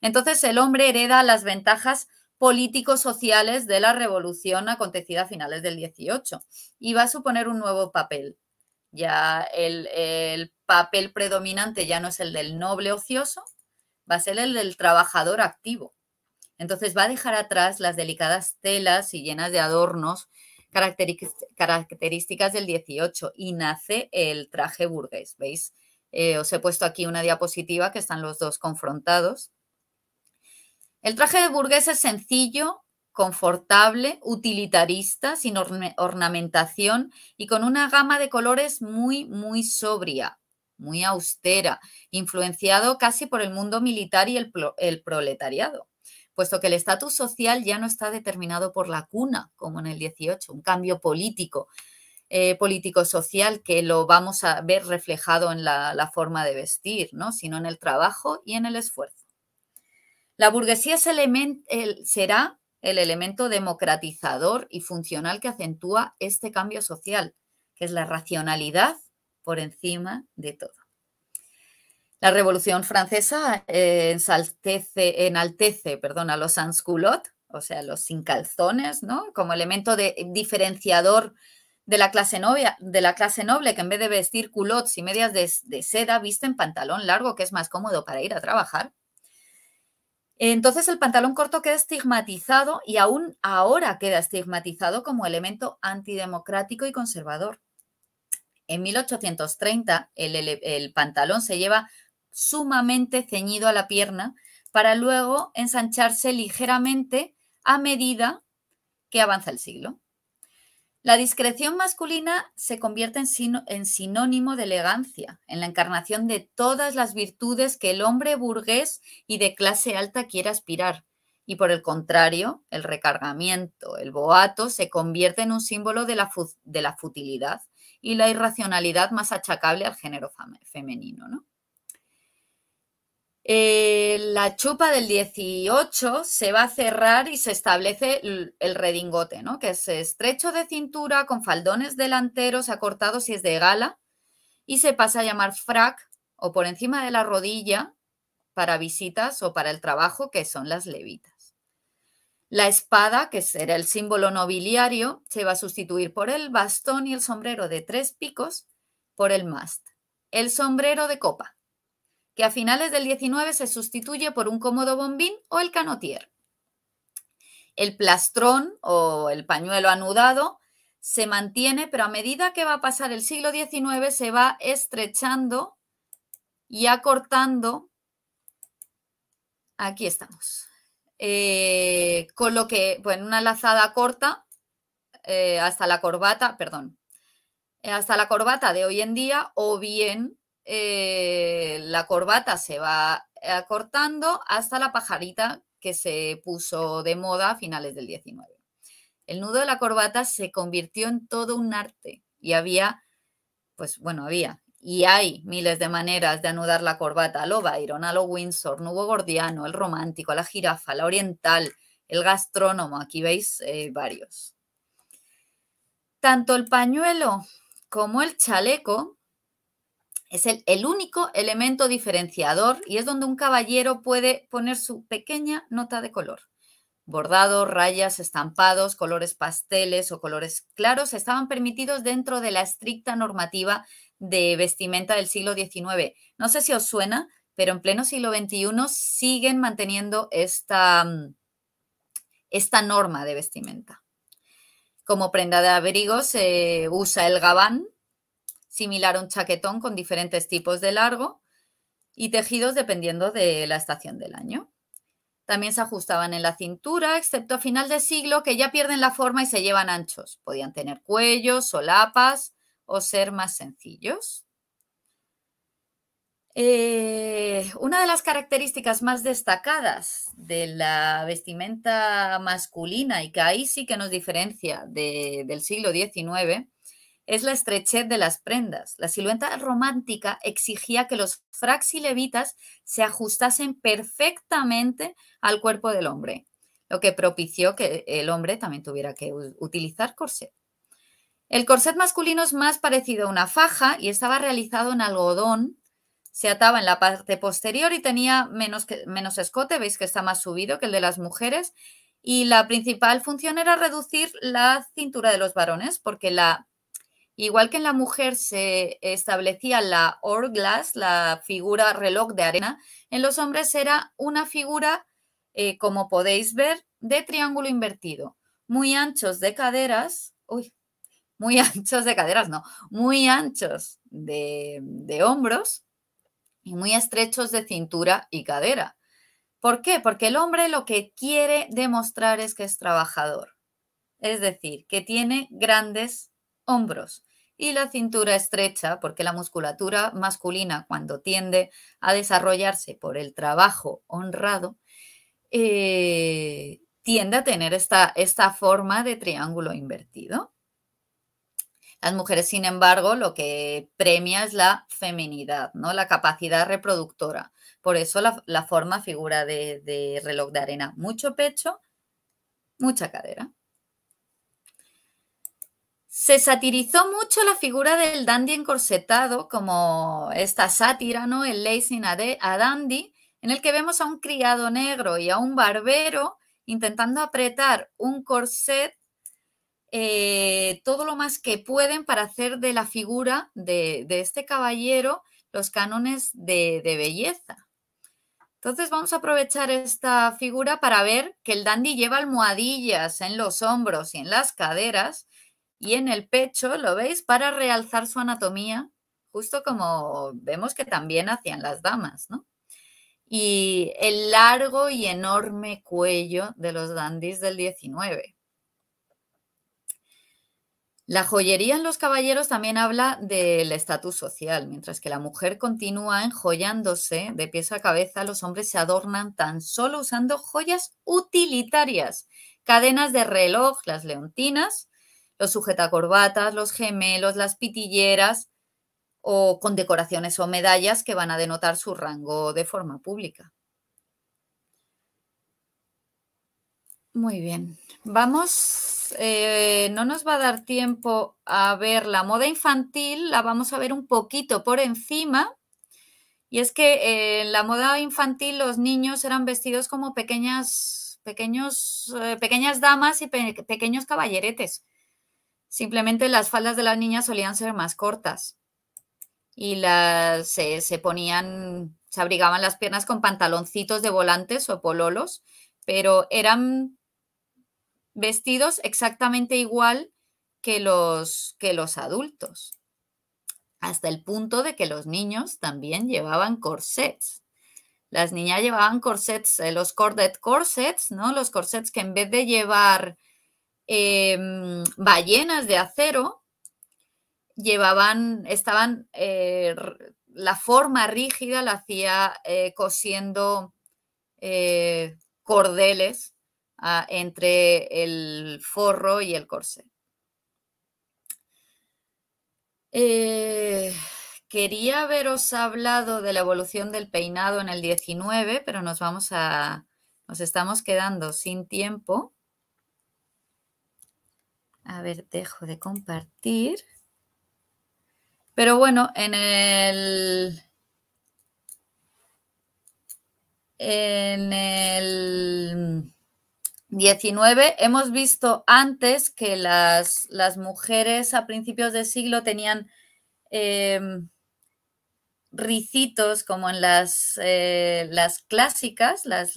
Entonces el hombre hereda las ventajas políticos sociales de la revolución acontecida a finales del 18 y va a suponer un nuevo papel, ya el, papel predominante ya no es el del noble ocioso, va a ser el del trabajador activo. Entonces va a dejar atrás las delicadas telas y llenas de adornos características del 18 y nace el traje burgués. ¿Veis? Eh, os he puesto aquí una diapositiva que están los dos confrontados. El traje de burgués es sencillo, confortable, utilitarista, sin ornamentación y con una gama de colores muy, muy sobria, muy austera, influenciado casi por el mundo militar y el, proletariado, puesto que el estatus social ya no está determinado por la cuna, como en el 18, un cambio político, eh, político-social que lo vamos a ver reflejado en la, forma de vestir, ¿no? sino en el trabajo y en el esfuerzo. La burguesía será el elemento democratizador y funcional que acentúa este cambio social, que es la racionalidad por encima de todo. La Revolución Francesa eh, ensaltece, enaltece perdón, a los sans-culottes, o sea, los sin calzones, como elemento de, diferenciador de la, clase de la clase noble, que en vez de vestir culottes y medias de, de seda, visten pantalón largo, que es más cómodo para ir a trabajar. Entonces el pantalón corto queda estigmatizado y aún ahora queda estigmatizado como elemento antidemocrático y conservador. En 1830 el, pantalón se lleva sumamente ceñido a la pierna para luego ensancharse ligeramente a medida que avanza el siglo. La discreción masculina se convierte en, sinónimo de elegancia, en la encarnación de todas las virtudes que el hombre burgués y de clase alta quiere aspirar. Y por el contrario, el recargamiento, el boato, se convierte en un símbolo de la, futilidad y la irracionalidad más achacable al género femenino. Eh, la chupa del 18 se va a cerrar y se establece el redingote, Que es estrecho de cintura con faldones delanteros acortados si es de gala y se pasa a llamar frac o por encima de la rodilla para visitas o para el trabajo, que son las levitas. La espada, que será el símbolo nobiliario, se va a sustituir por el bastón y el sombrero de tres picos por el mast, el sombrero de copa que a finales del 19 se sustituye por un cómodo bombín o el canotier. El plastrón o el pañuelo anudado se mantiene, pero a medida que va a pasar el siglo XIX se va estrechando y acortando. Aquí estamos. Eh, con lo que, bueno, una lazada corta eh, hasta la corbata, perdón, eh, hasta la corbata de hoy en día o bien eh, la corbata se va acortando eh, hasta la pajarita que se puso de moda a finales del 19. El nudo de la corbata se convirtió en todo un arte y había, pues bueno, había y hay miles de maneras de anudar la corbata, a lo Byron, a lo Windsor, nudo gordiano, el romántico, la jirafa, la oriental, el gastrónomo, aquí veis eh, varios. Tanto el pañuelo como el chaleco es el, único elemento diferenciador y es donde un caballero puede poner su pequeña nota de color. Bordados, rayas, estampados, colores pasteles o colores claros estaban permitidos dentro de la estricta normativa de vestimenta del siglo XIX. No sé si os suena, pero en pleno siglo XXI siguen manteniendo esta, mm, esta norma de vestimenta. Como prenda de abrigo se usa el gabán, similar a un chaquetón con diferentes tipos de largo y tejidos dependiendo de la estación del año. También se ajustaban en la cintura, excepto a final de siglo, que ya pierden la forma y se llevan anchos. Podían tener cuellos, solapas o ser más sencillos. Eh, una de las características más destacadas de la vestimenta masculina y que ahí sí que nos diferencia del siglo XIX es la estrechez de las prendas. La silueta romántica exigía que los y levitas se ajustasen perfectamente al cuerpo del hombre, lo que propició que el hombre también tuviera que utilizar corset. El corset masculino es más parecido a una faja y estaba realizado en algodón, se ataba en la parte posterior y tenía menos, menos escote, veis que está más subido que el de las mujeres, y la principal función era reducir la cintura de los varones porque la Igual que en la mujer se establecía la hourglass, la figura reloj de arena, en los hombres era una figura, eh, como podéis ver, de triángulo invertido, muy anchos de caderas, muy *laughs* anchos de caderas, no, muy anchos de hombros y muy estrechos de cintura y cadera. ¿Por qué? Porque el hombre lo que quiere demostrar es que es trabajador, es decir, que tiene grandes hombros y la cintura estrecha porque la musculatura masculina cuando tiende a desarrollarse por el trabajo honrado, eh, tiende a tener esta, esta forma de triángulo invertido. Las mujeres, sin embargo, lo que premia es la feminidad, ¿no? la capacidad reproductora. Por eso la, forma figura de reloj de arena. Mucho pecho, mucha cadera. Se satirizó mucho la figura del dandy encorsetado, como esta sátira, ¿no? El Lacing a, Dandy, en el que vemos a un criado negro y a un barbero intentando apretar un corset eh, todo lo más que pueden para hacer de la figura de, este caballero los cánones de, de, belleza. Entonces vamos a aprovechar esta figura para ver que el dandy lleva almohadillas en los hombros y en las caderas y en el pecho, ¿lo veis? Para realzar su anatomía, justo como vemos que también hacían las damas, ¿no? Y el largo y enorme cuello de los dandis del 19. La joyería en los caballeros también habla del estatus social. Mientras que la mujer continúa enjoyándose de pies a cabeza, los hombres se adornan tan solo usando joyas utilitarias, cadenas de reloj, las leontinas, los sujetacorbatas, los gemelos, las pitilleras o con decoraciones o medallas que van a denotar su rango de forma pública. Muy bien, vamos, eh, no nos va a dar tiempo a ver la moda infantil, la vamos a ver un poquito por encima. Y es que eh, en la moda infantil los niños eran vestidos como pequeñas, pequeños, eh, pequeñas damas y pequeños caballeretes. Simplemente las faldas de las niñas solían ser más cortas y las, se ponían, se abrigaban las piernas con pantaloncitos de volantes o pololos, pero eran vestidos exactamente igual que los, que los adultos, hasta el punto de que los niños también llevaban corsets. Las niñas llevaban corsets, eh, los cordet corsets, ¿no? Los corsets que en vez de llevar Em, ballenas de acero llevaban, estaban, eh, la forma rígida la hacía eh, cosiendo eh, cordeles ah, entre el forro y el corsé. quería haberos hablado de la evolución del peinado en el 19, pero nos vamos a, nos estamos quedando sin tiempo. A ver, dejo de compartir. Pero bueno, en el... En 19 hemos visto antes que las, mujeres a principios del siglo tenían em, ricitos como en las, eh, las clásicas, las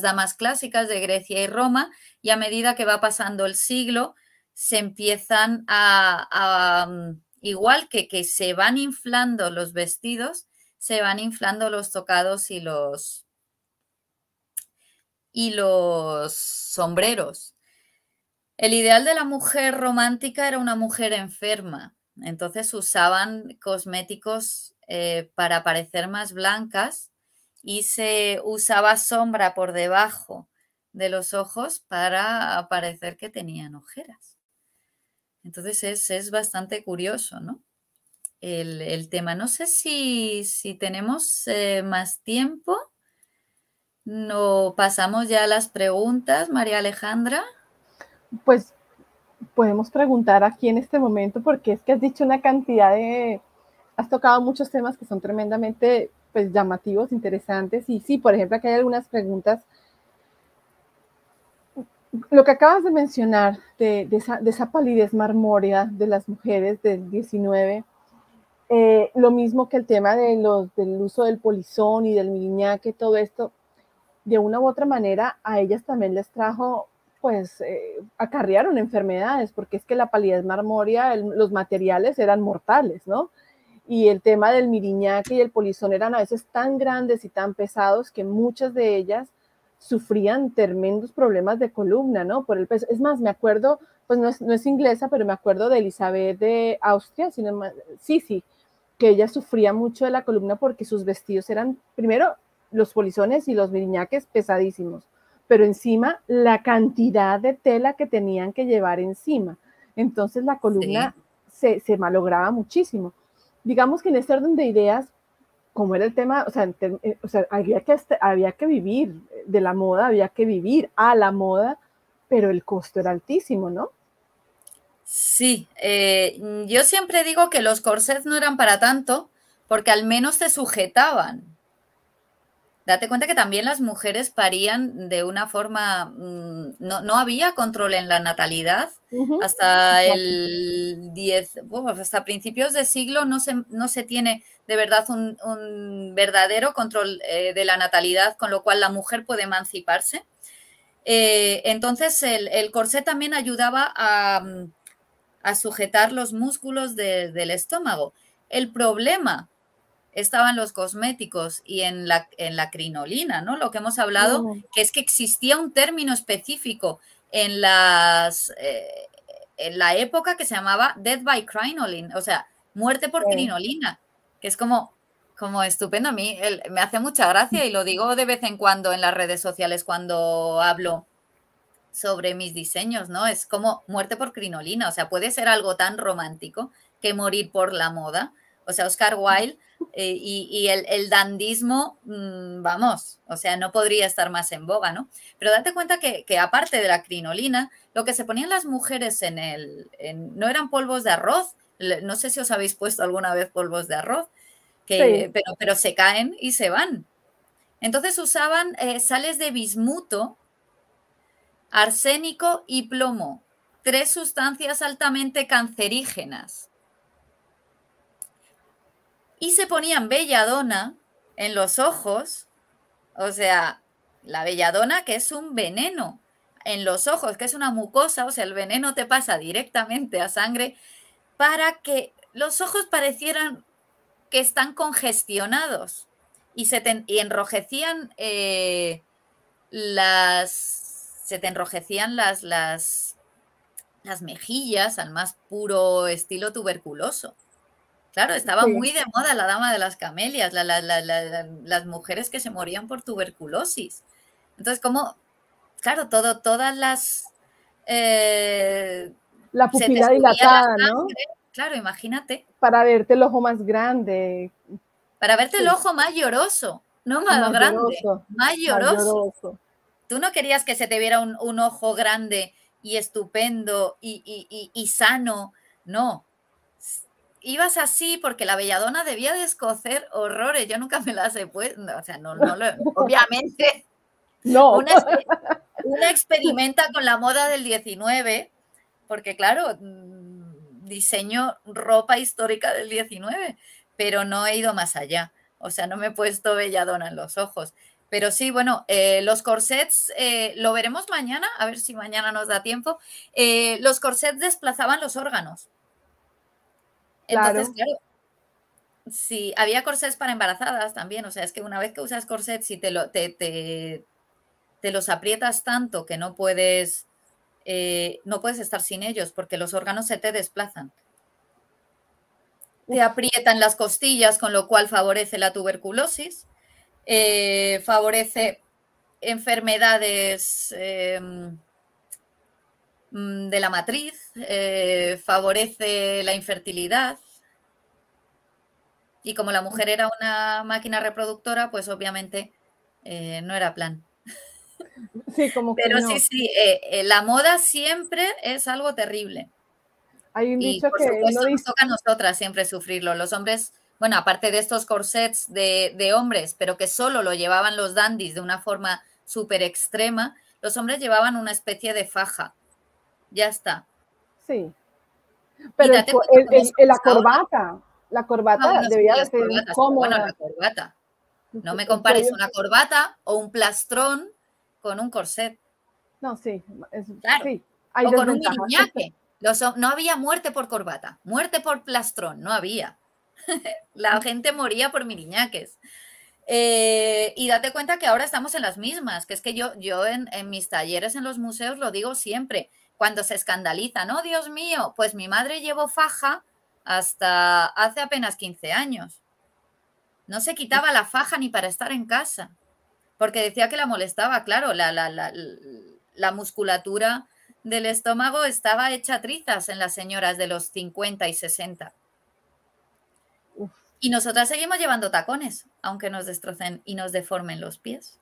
damas clásicas de Grecia y Roma, y a medida que va pasando el siglo, se empiezan a, mm, igual que, que se van inflando los vestidos, se van inflando los tocados y los y los sombreros. El ideal de la mujer romántica era una mujer enferma, entonces usaban cosméticos eh, para parecer más blancas y se usaba sombra por debajo de los ojos para parecer que tenían ojeras. Entonces es, bastante curioso, ¿no? El, tema. No sé si, si tenemos eh, más tiempo. No pasamos ya a las preguntas, María Alejandra. Pues podemos preguntar aquí en este momento, porque es que has dicho una cantidad de, has tocado muchos temas que son tremendamente pues, llamativos, interesantes. Y sí, por ejemplo, aquí hay algunas preguntas lo que acabas de mencionar, de, esa, palidez marmórea de las mujeres del 19, eh, lo mismo que el tema del uso del polizón y del miriñaque, todo esto, de una u otra manera a ellas también les trajo, pues, eh, acarrearon enfermedades, porque es que la palidez marmórea, los materiales eran mortales, ¿no? Y el tema del miriñaque y el polizón eran a veces tan grandes y tan pesados que muchas de ellas sufrían tremendos problemas de columna, ¿no? Por el peso. Es más, me acuerdo, pues no es, inglesa, pero me acuerdo de Elizabeth de Austria, sino sí, sí, que ella sufría mucho de la columna porque sus vestidos eran, primero, los polizones y los miriñaques pesadísimos, pero encima la cantidad de tela que tenían que llevar encima. Entonces la columna se, se malograba muchísimo. Digamos que en este orden de ideas, como era el tema, o sea, eh, o sea había, que, había que vivir eh, de la moda, había que vivir a la moda, pero el costo era altísimo, ¿no? Sí, eh, yo siempre digo que los corsets no eran para tanto porque al menos se sujetaban. Date cuenta que también las mujeres parían de una forma, mm, no, había control en la natalidad hasta el hasta principios de siglo no se, no se tiene de verdad un, verdadero control eh, de la natalidad, con lo cual la mujer puede emanciparse. Eh, entonces el, corsé también ayudaba mm, a, sujetar los músculos del estómago. El problema estaban los cosméticos y en la, en la crinolina, ¿no? Lo que hemos hablado, oh. que es que existía un término específico en, las, eh, en la época que se llamaba Death by Crinoline, o sea, muerte por crinolina, que es como, como estupendo. A mí me hace mucha gracia y lo digo de vez en cuando en las redes sociales cuando hablo sobre mis diseños, ¿no? Es como muerte por crinolina, o sea, puede ser algo tan romántico que morir por la moda. O sea, Oscar mm. Wilde eh, y, el, dandismo, mm, vamos, o sea, no podría estar más en boga, ¿no? Pero date cuenta que, aparte de la crinolina, lo que se ponían las mujeres en el, no eran polvos de arroz, no sé si os habéis puesto alguna vez polvos de arroz, pero, se caen y se van. Entonces usaban eh, sales de bismuto, arsénico y plomo, tres sustancias altamente cancerígenas y se ponían belladona en los ojos, o sea, la belladona que es un veneno en los ojos, que es una mucosa, o sea, el veneno te pasa directamente a sangre para que los ojos parecieran que están congestionados y se te, enrojecían eh, las se te enrojecían las, las las mejillas al más puro estilo tuberculoso. Claro, estaba muy de moda la dama de las camelias, las mujeres que se morían por tuberculosis. Entonces, como, claro, todo, todas las... Eh, la pupila dilatada, ¿no? Claro, imagínate. Para verte el ojo más grande. Para verte el ojo mayoroso, no ah, más, grande, mayoroso. Tú no querías que se te viera un, ojo grande y estupendo y sano, no, ibas así porque la belladona debía escocer horrores. Yo nunca me las he puesto, o sea, no, no lo, *laughs* obviamente. No. Una, experimenta con la moda del 19, porque claro, mm, diseño ropa histórica del 19, pero no he ido más allá. O sea, no me he puesto belladona en los ojos. Pero sí, bueno, eh, los corsets eh, lo veremos mañana, a ver si mañana nos da tiempo. Eh, los corsets desplazaban los órganos. Entonces, claro. sí, había corsets para embarazadas también, o sea, es que una vez que usas corsets si te, los aprietas tanto que no puedes, eh, no puedes estar sin ellos porque los órganos se te desplazan. Te aprietan las costillas, con lo cual favorece la tuberculosis, eh, favorece enfermedades... Em, Mm, de la matriz, eh, favorece la infertilidad. Y como la mujer era una máquina reproductora, pues obviamente eh, no era plan. *laughs* Pero sí, sí, eh, la moda siempre es algo terrible. Hay un dicho que nos toca a nosotras siempre sufrirlo. Los hombres, bueno, aparte de estos corsets de, hombres, pero que solo lo llevaban los dandis de una forma súper extrema, los hombres llevaban una especie de faja ya está. Sí. Pero la corbata, la corbata no, ser corbata. No me compares una corbata o un plastrón con un corset. No, sí. o con un miriñaque. no había muerte por corbata, muerte por plastrón, no había. *laughs* la gente moría por miriñaques. Eh, y date cuenta que ahora estamos en las mismas, que es que yo, yo en mis talleres, en los museos, lo digo siempre, cuando se escandalizan, oh Dios mío, pues mi madre llevó faja hasta hace apenas 15 años. No se quitaba la faja ni para estar en casa, porque decía que la molestaba, claro, la, la, la, musculatura del estómago estaba hecha trizas en las señoras de los 50 y 60. Y nosotras seguimos llevando tacones, aunque nos destrocen y nos deformen los pies.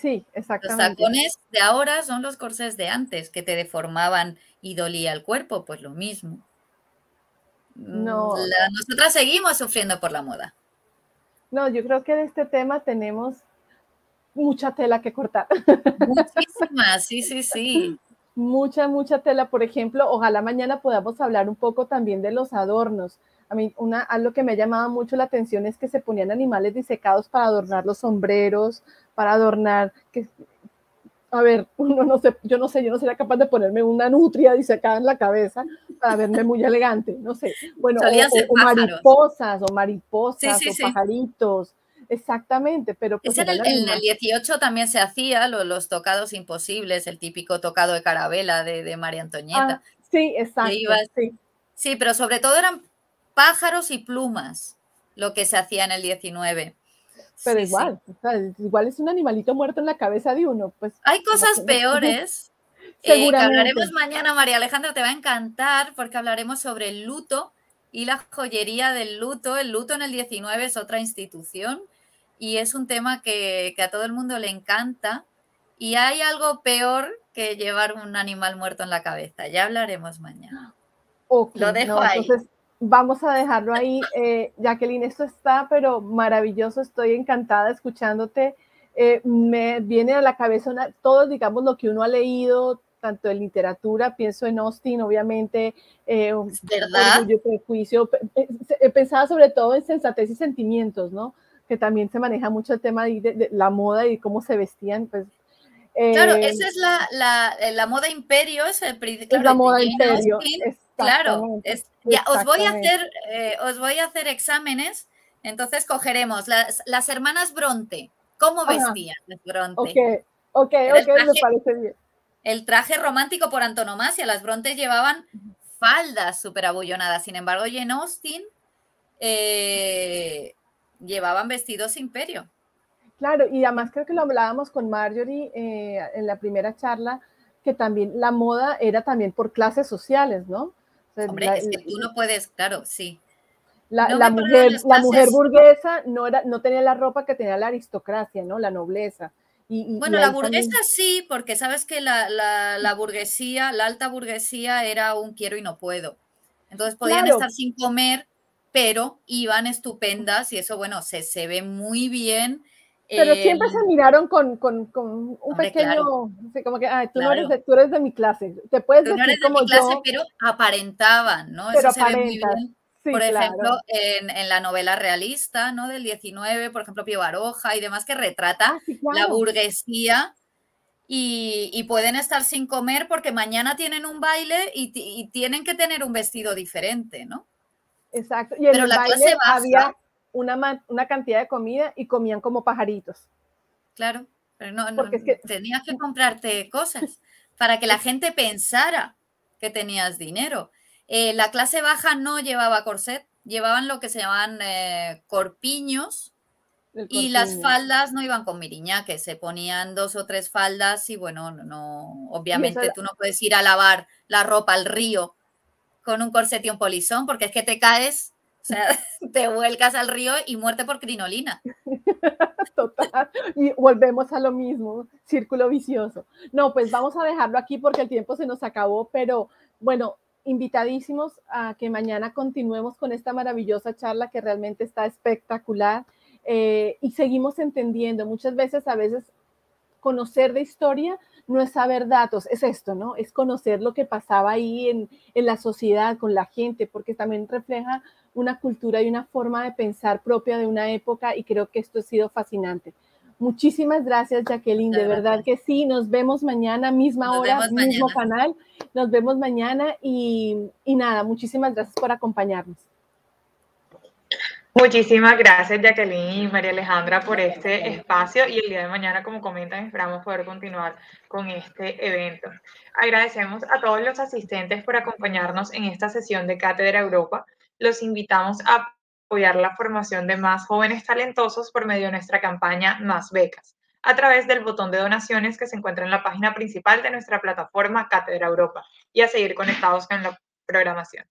Sí, exactamente. Los tacones de ahora son los corsés de antes, que te deformaban y dolía el cuerpo, pues lo mismo. Mm, no. nosotras seguimos sufriendo por la moda. No, yo creo que en este tema tenemos mucha tela que cortar. Muchísima, *laughs* sí, sí, sí. Mucha, mucha tela. Por ejemplo, ojalá mañana podamos hablar un poco también de los adornos. A mí, una, algo que me llamaba mucho la atención es que se ponían animales disecados para adornar los sombreros, para adornar, que a ver, *laughs* no sé, yo no sé, yo no sería capaz de ponerme una nutria dice acá en la cabeza para verme muy elegante, no sé. Bueno, o, mariposas, o mariposas, o pajaritos. Exactamente, pero en, pues el, 18 también se hacía los tocados imposibles, el típico tocado de carabela de, María Antoñeta. Ah, sí, exacto. sí. pero sobre todo eran pájaros y plumas lo que se hacía en el 19. Pero igual, igual es un animalito muerto en la cabeza de uno. Pues, Hay cosas peores. *laughs* Eh, que hablaremos mañana, María Alejandra, te va a encantar porque hablaremos sobre el luto y la joyería del luto. El luto en el 19 es otra institución y es un tema que, que, a todo el mundo le encanta. Y hay algo peor que llevar un animal muerto en la cabeza. Ya hablaremos mañana. Lo dejo ahí vamos a dejarlo ahí. Eh, Jacqueline, esto está, pero maravilloso, estoy encantada escuchándote. Eh, me viene a la cabeza todo, digamos, lo que uno ha leído, tanto en literatura, pienso en Austin, obviamente, eh, ¿verdad? He prejuicio, pensaba sobre todo en sensatez y sentimientos, ¿no? Que también se maneja mucho el tema de, la moda y cómo se vestían, pues, claro, eh, esa es la, moda imperio, es, el, es la moda imperio, Claro, os voy a hacer, eh, os voy a hacer exámenes, entonces cogeremos las, hermanas Bronte. ¿Cómo vestían las Bronte? Ok, ok, ok, me parece bien. El traje romántico por antonomasia, las Brontes llevaban faldas súper abullonadas, sin embargo, Jane Austen eh, llevaban vestidos imperio. Claro, y además creo que lo hablábamos con Marjorie eh, en la primera charla, que también la moda era también por clases sociales, ¿no? Pues, Hombre, es que tú no puedes, claro, sí. La, mujer, la mujer burguesa no, era, no tenía la ropa que tenía la aristocracia, ¿no? La nobleza. Y, bueno, la burguesa sí, porque sabes que la, la, burguesía, la alta burguesía era un quiero y no puedo. Entonces podían estar sin comer, pero iban estupendas y eso, bueno, se, se ve muy bien pero siempre em, se miraron con, un pequeño, como que, tú, no eres de, de mi clase, te puedes tú como yo, pero aparentaban, ¿no? Eso se ve muy bien. por ejemplo, en, la novela realista, ¿no? Del 19, por ejemplo, Pío Baroja y demás, que retrata ah, la burguesía y, pueden estar sin comer porque mañana tienen un baile y, tienen que tener un vestido diferente, ¿no? Exacto. Pero la clase una, cantidad de comida y comían como pajaritos. Claro, pero no, no es que... tenías que comprarte cosas para que la gente pensara que tenías dinero. Eh, la clase baja no llevaba corset, llevaban lo que se llaman eh, corpiños y las faldas no iban con que se ponían dos o tres faldas y bueno, no, obviamente tú no puedes ir a lavar la ropa al río con un corset y un polizón porque es que te caes o sea, *laughs* te vuelcas al río y muerte por crinolina. *laughs* Total. Y volvemos a lo mismo, círculo vicioso. No, pues vamos a dejarlo aquí porque el tiempo se nos acabó, pero bueno, invitadísimos a que mañana continuemos con esta maravillosa charla que realmente está espectacular eh, y seguimos entendiendo. Muchas veces, a veces, conocer de historia no es saber datos, es esto, ¿no? Es conocer lo que pasaba ahí en, en la sociedad, con la gente, porque también refleja una cultura y una forma de pensar propia de una época y creo que esto ha sido fascinante. Muchísimas gracias, Jacqueline. de verdad que sí. Nos vemos mañana, misma hora, mismo canal. Nos vemos mañana y, y, nada, muchísimas gracias por acompañarnos. Muchísimas gracias, Jacqueline y María Alejandra, por este espacio. Y el día de mañana, como comentan, esperamos poder continuar con este evento. Agradecemos a todos los asistentes por acompañarnos en esta sesión de Cátedra Europa los invitamos a apoyar la formación de más jóvenes talentosos por medio de nuestra campaña Más Becas, a través del botón de donaciones que se encuentra en la página principal de nuestra plataforma Cátedra Europa y a seguir conectados con la programación.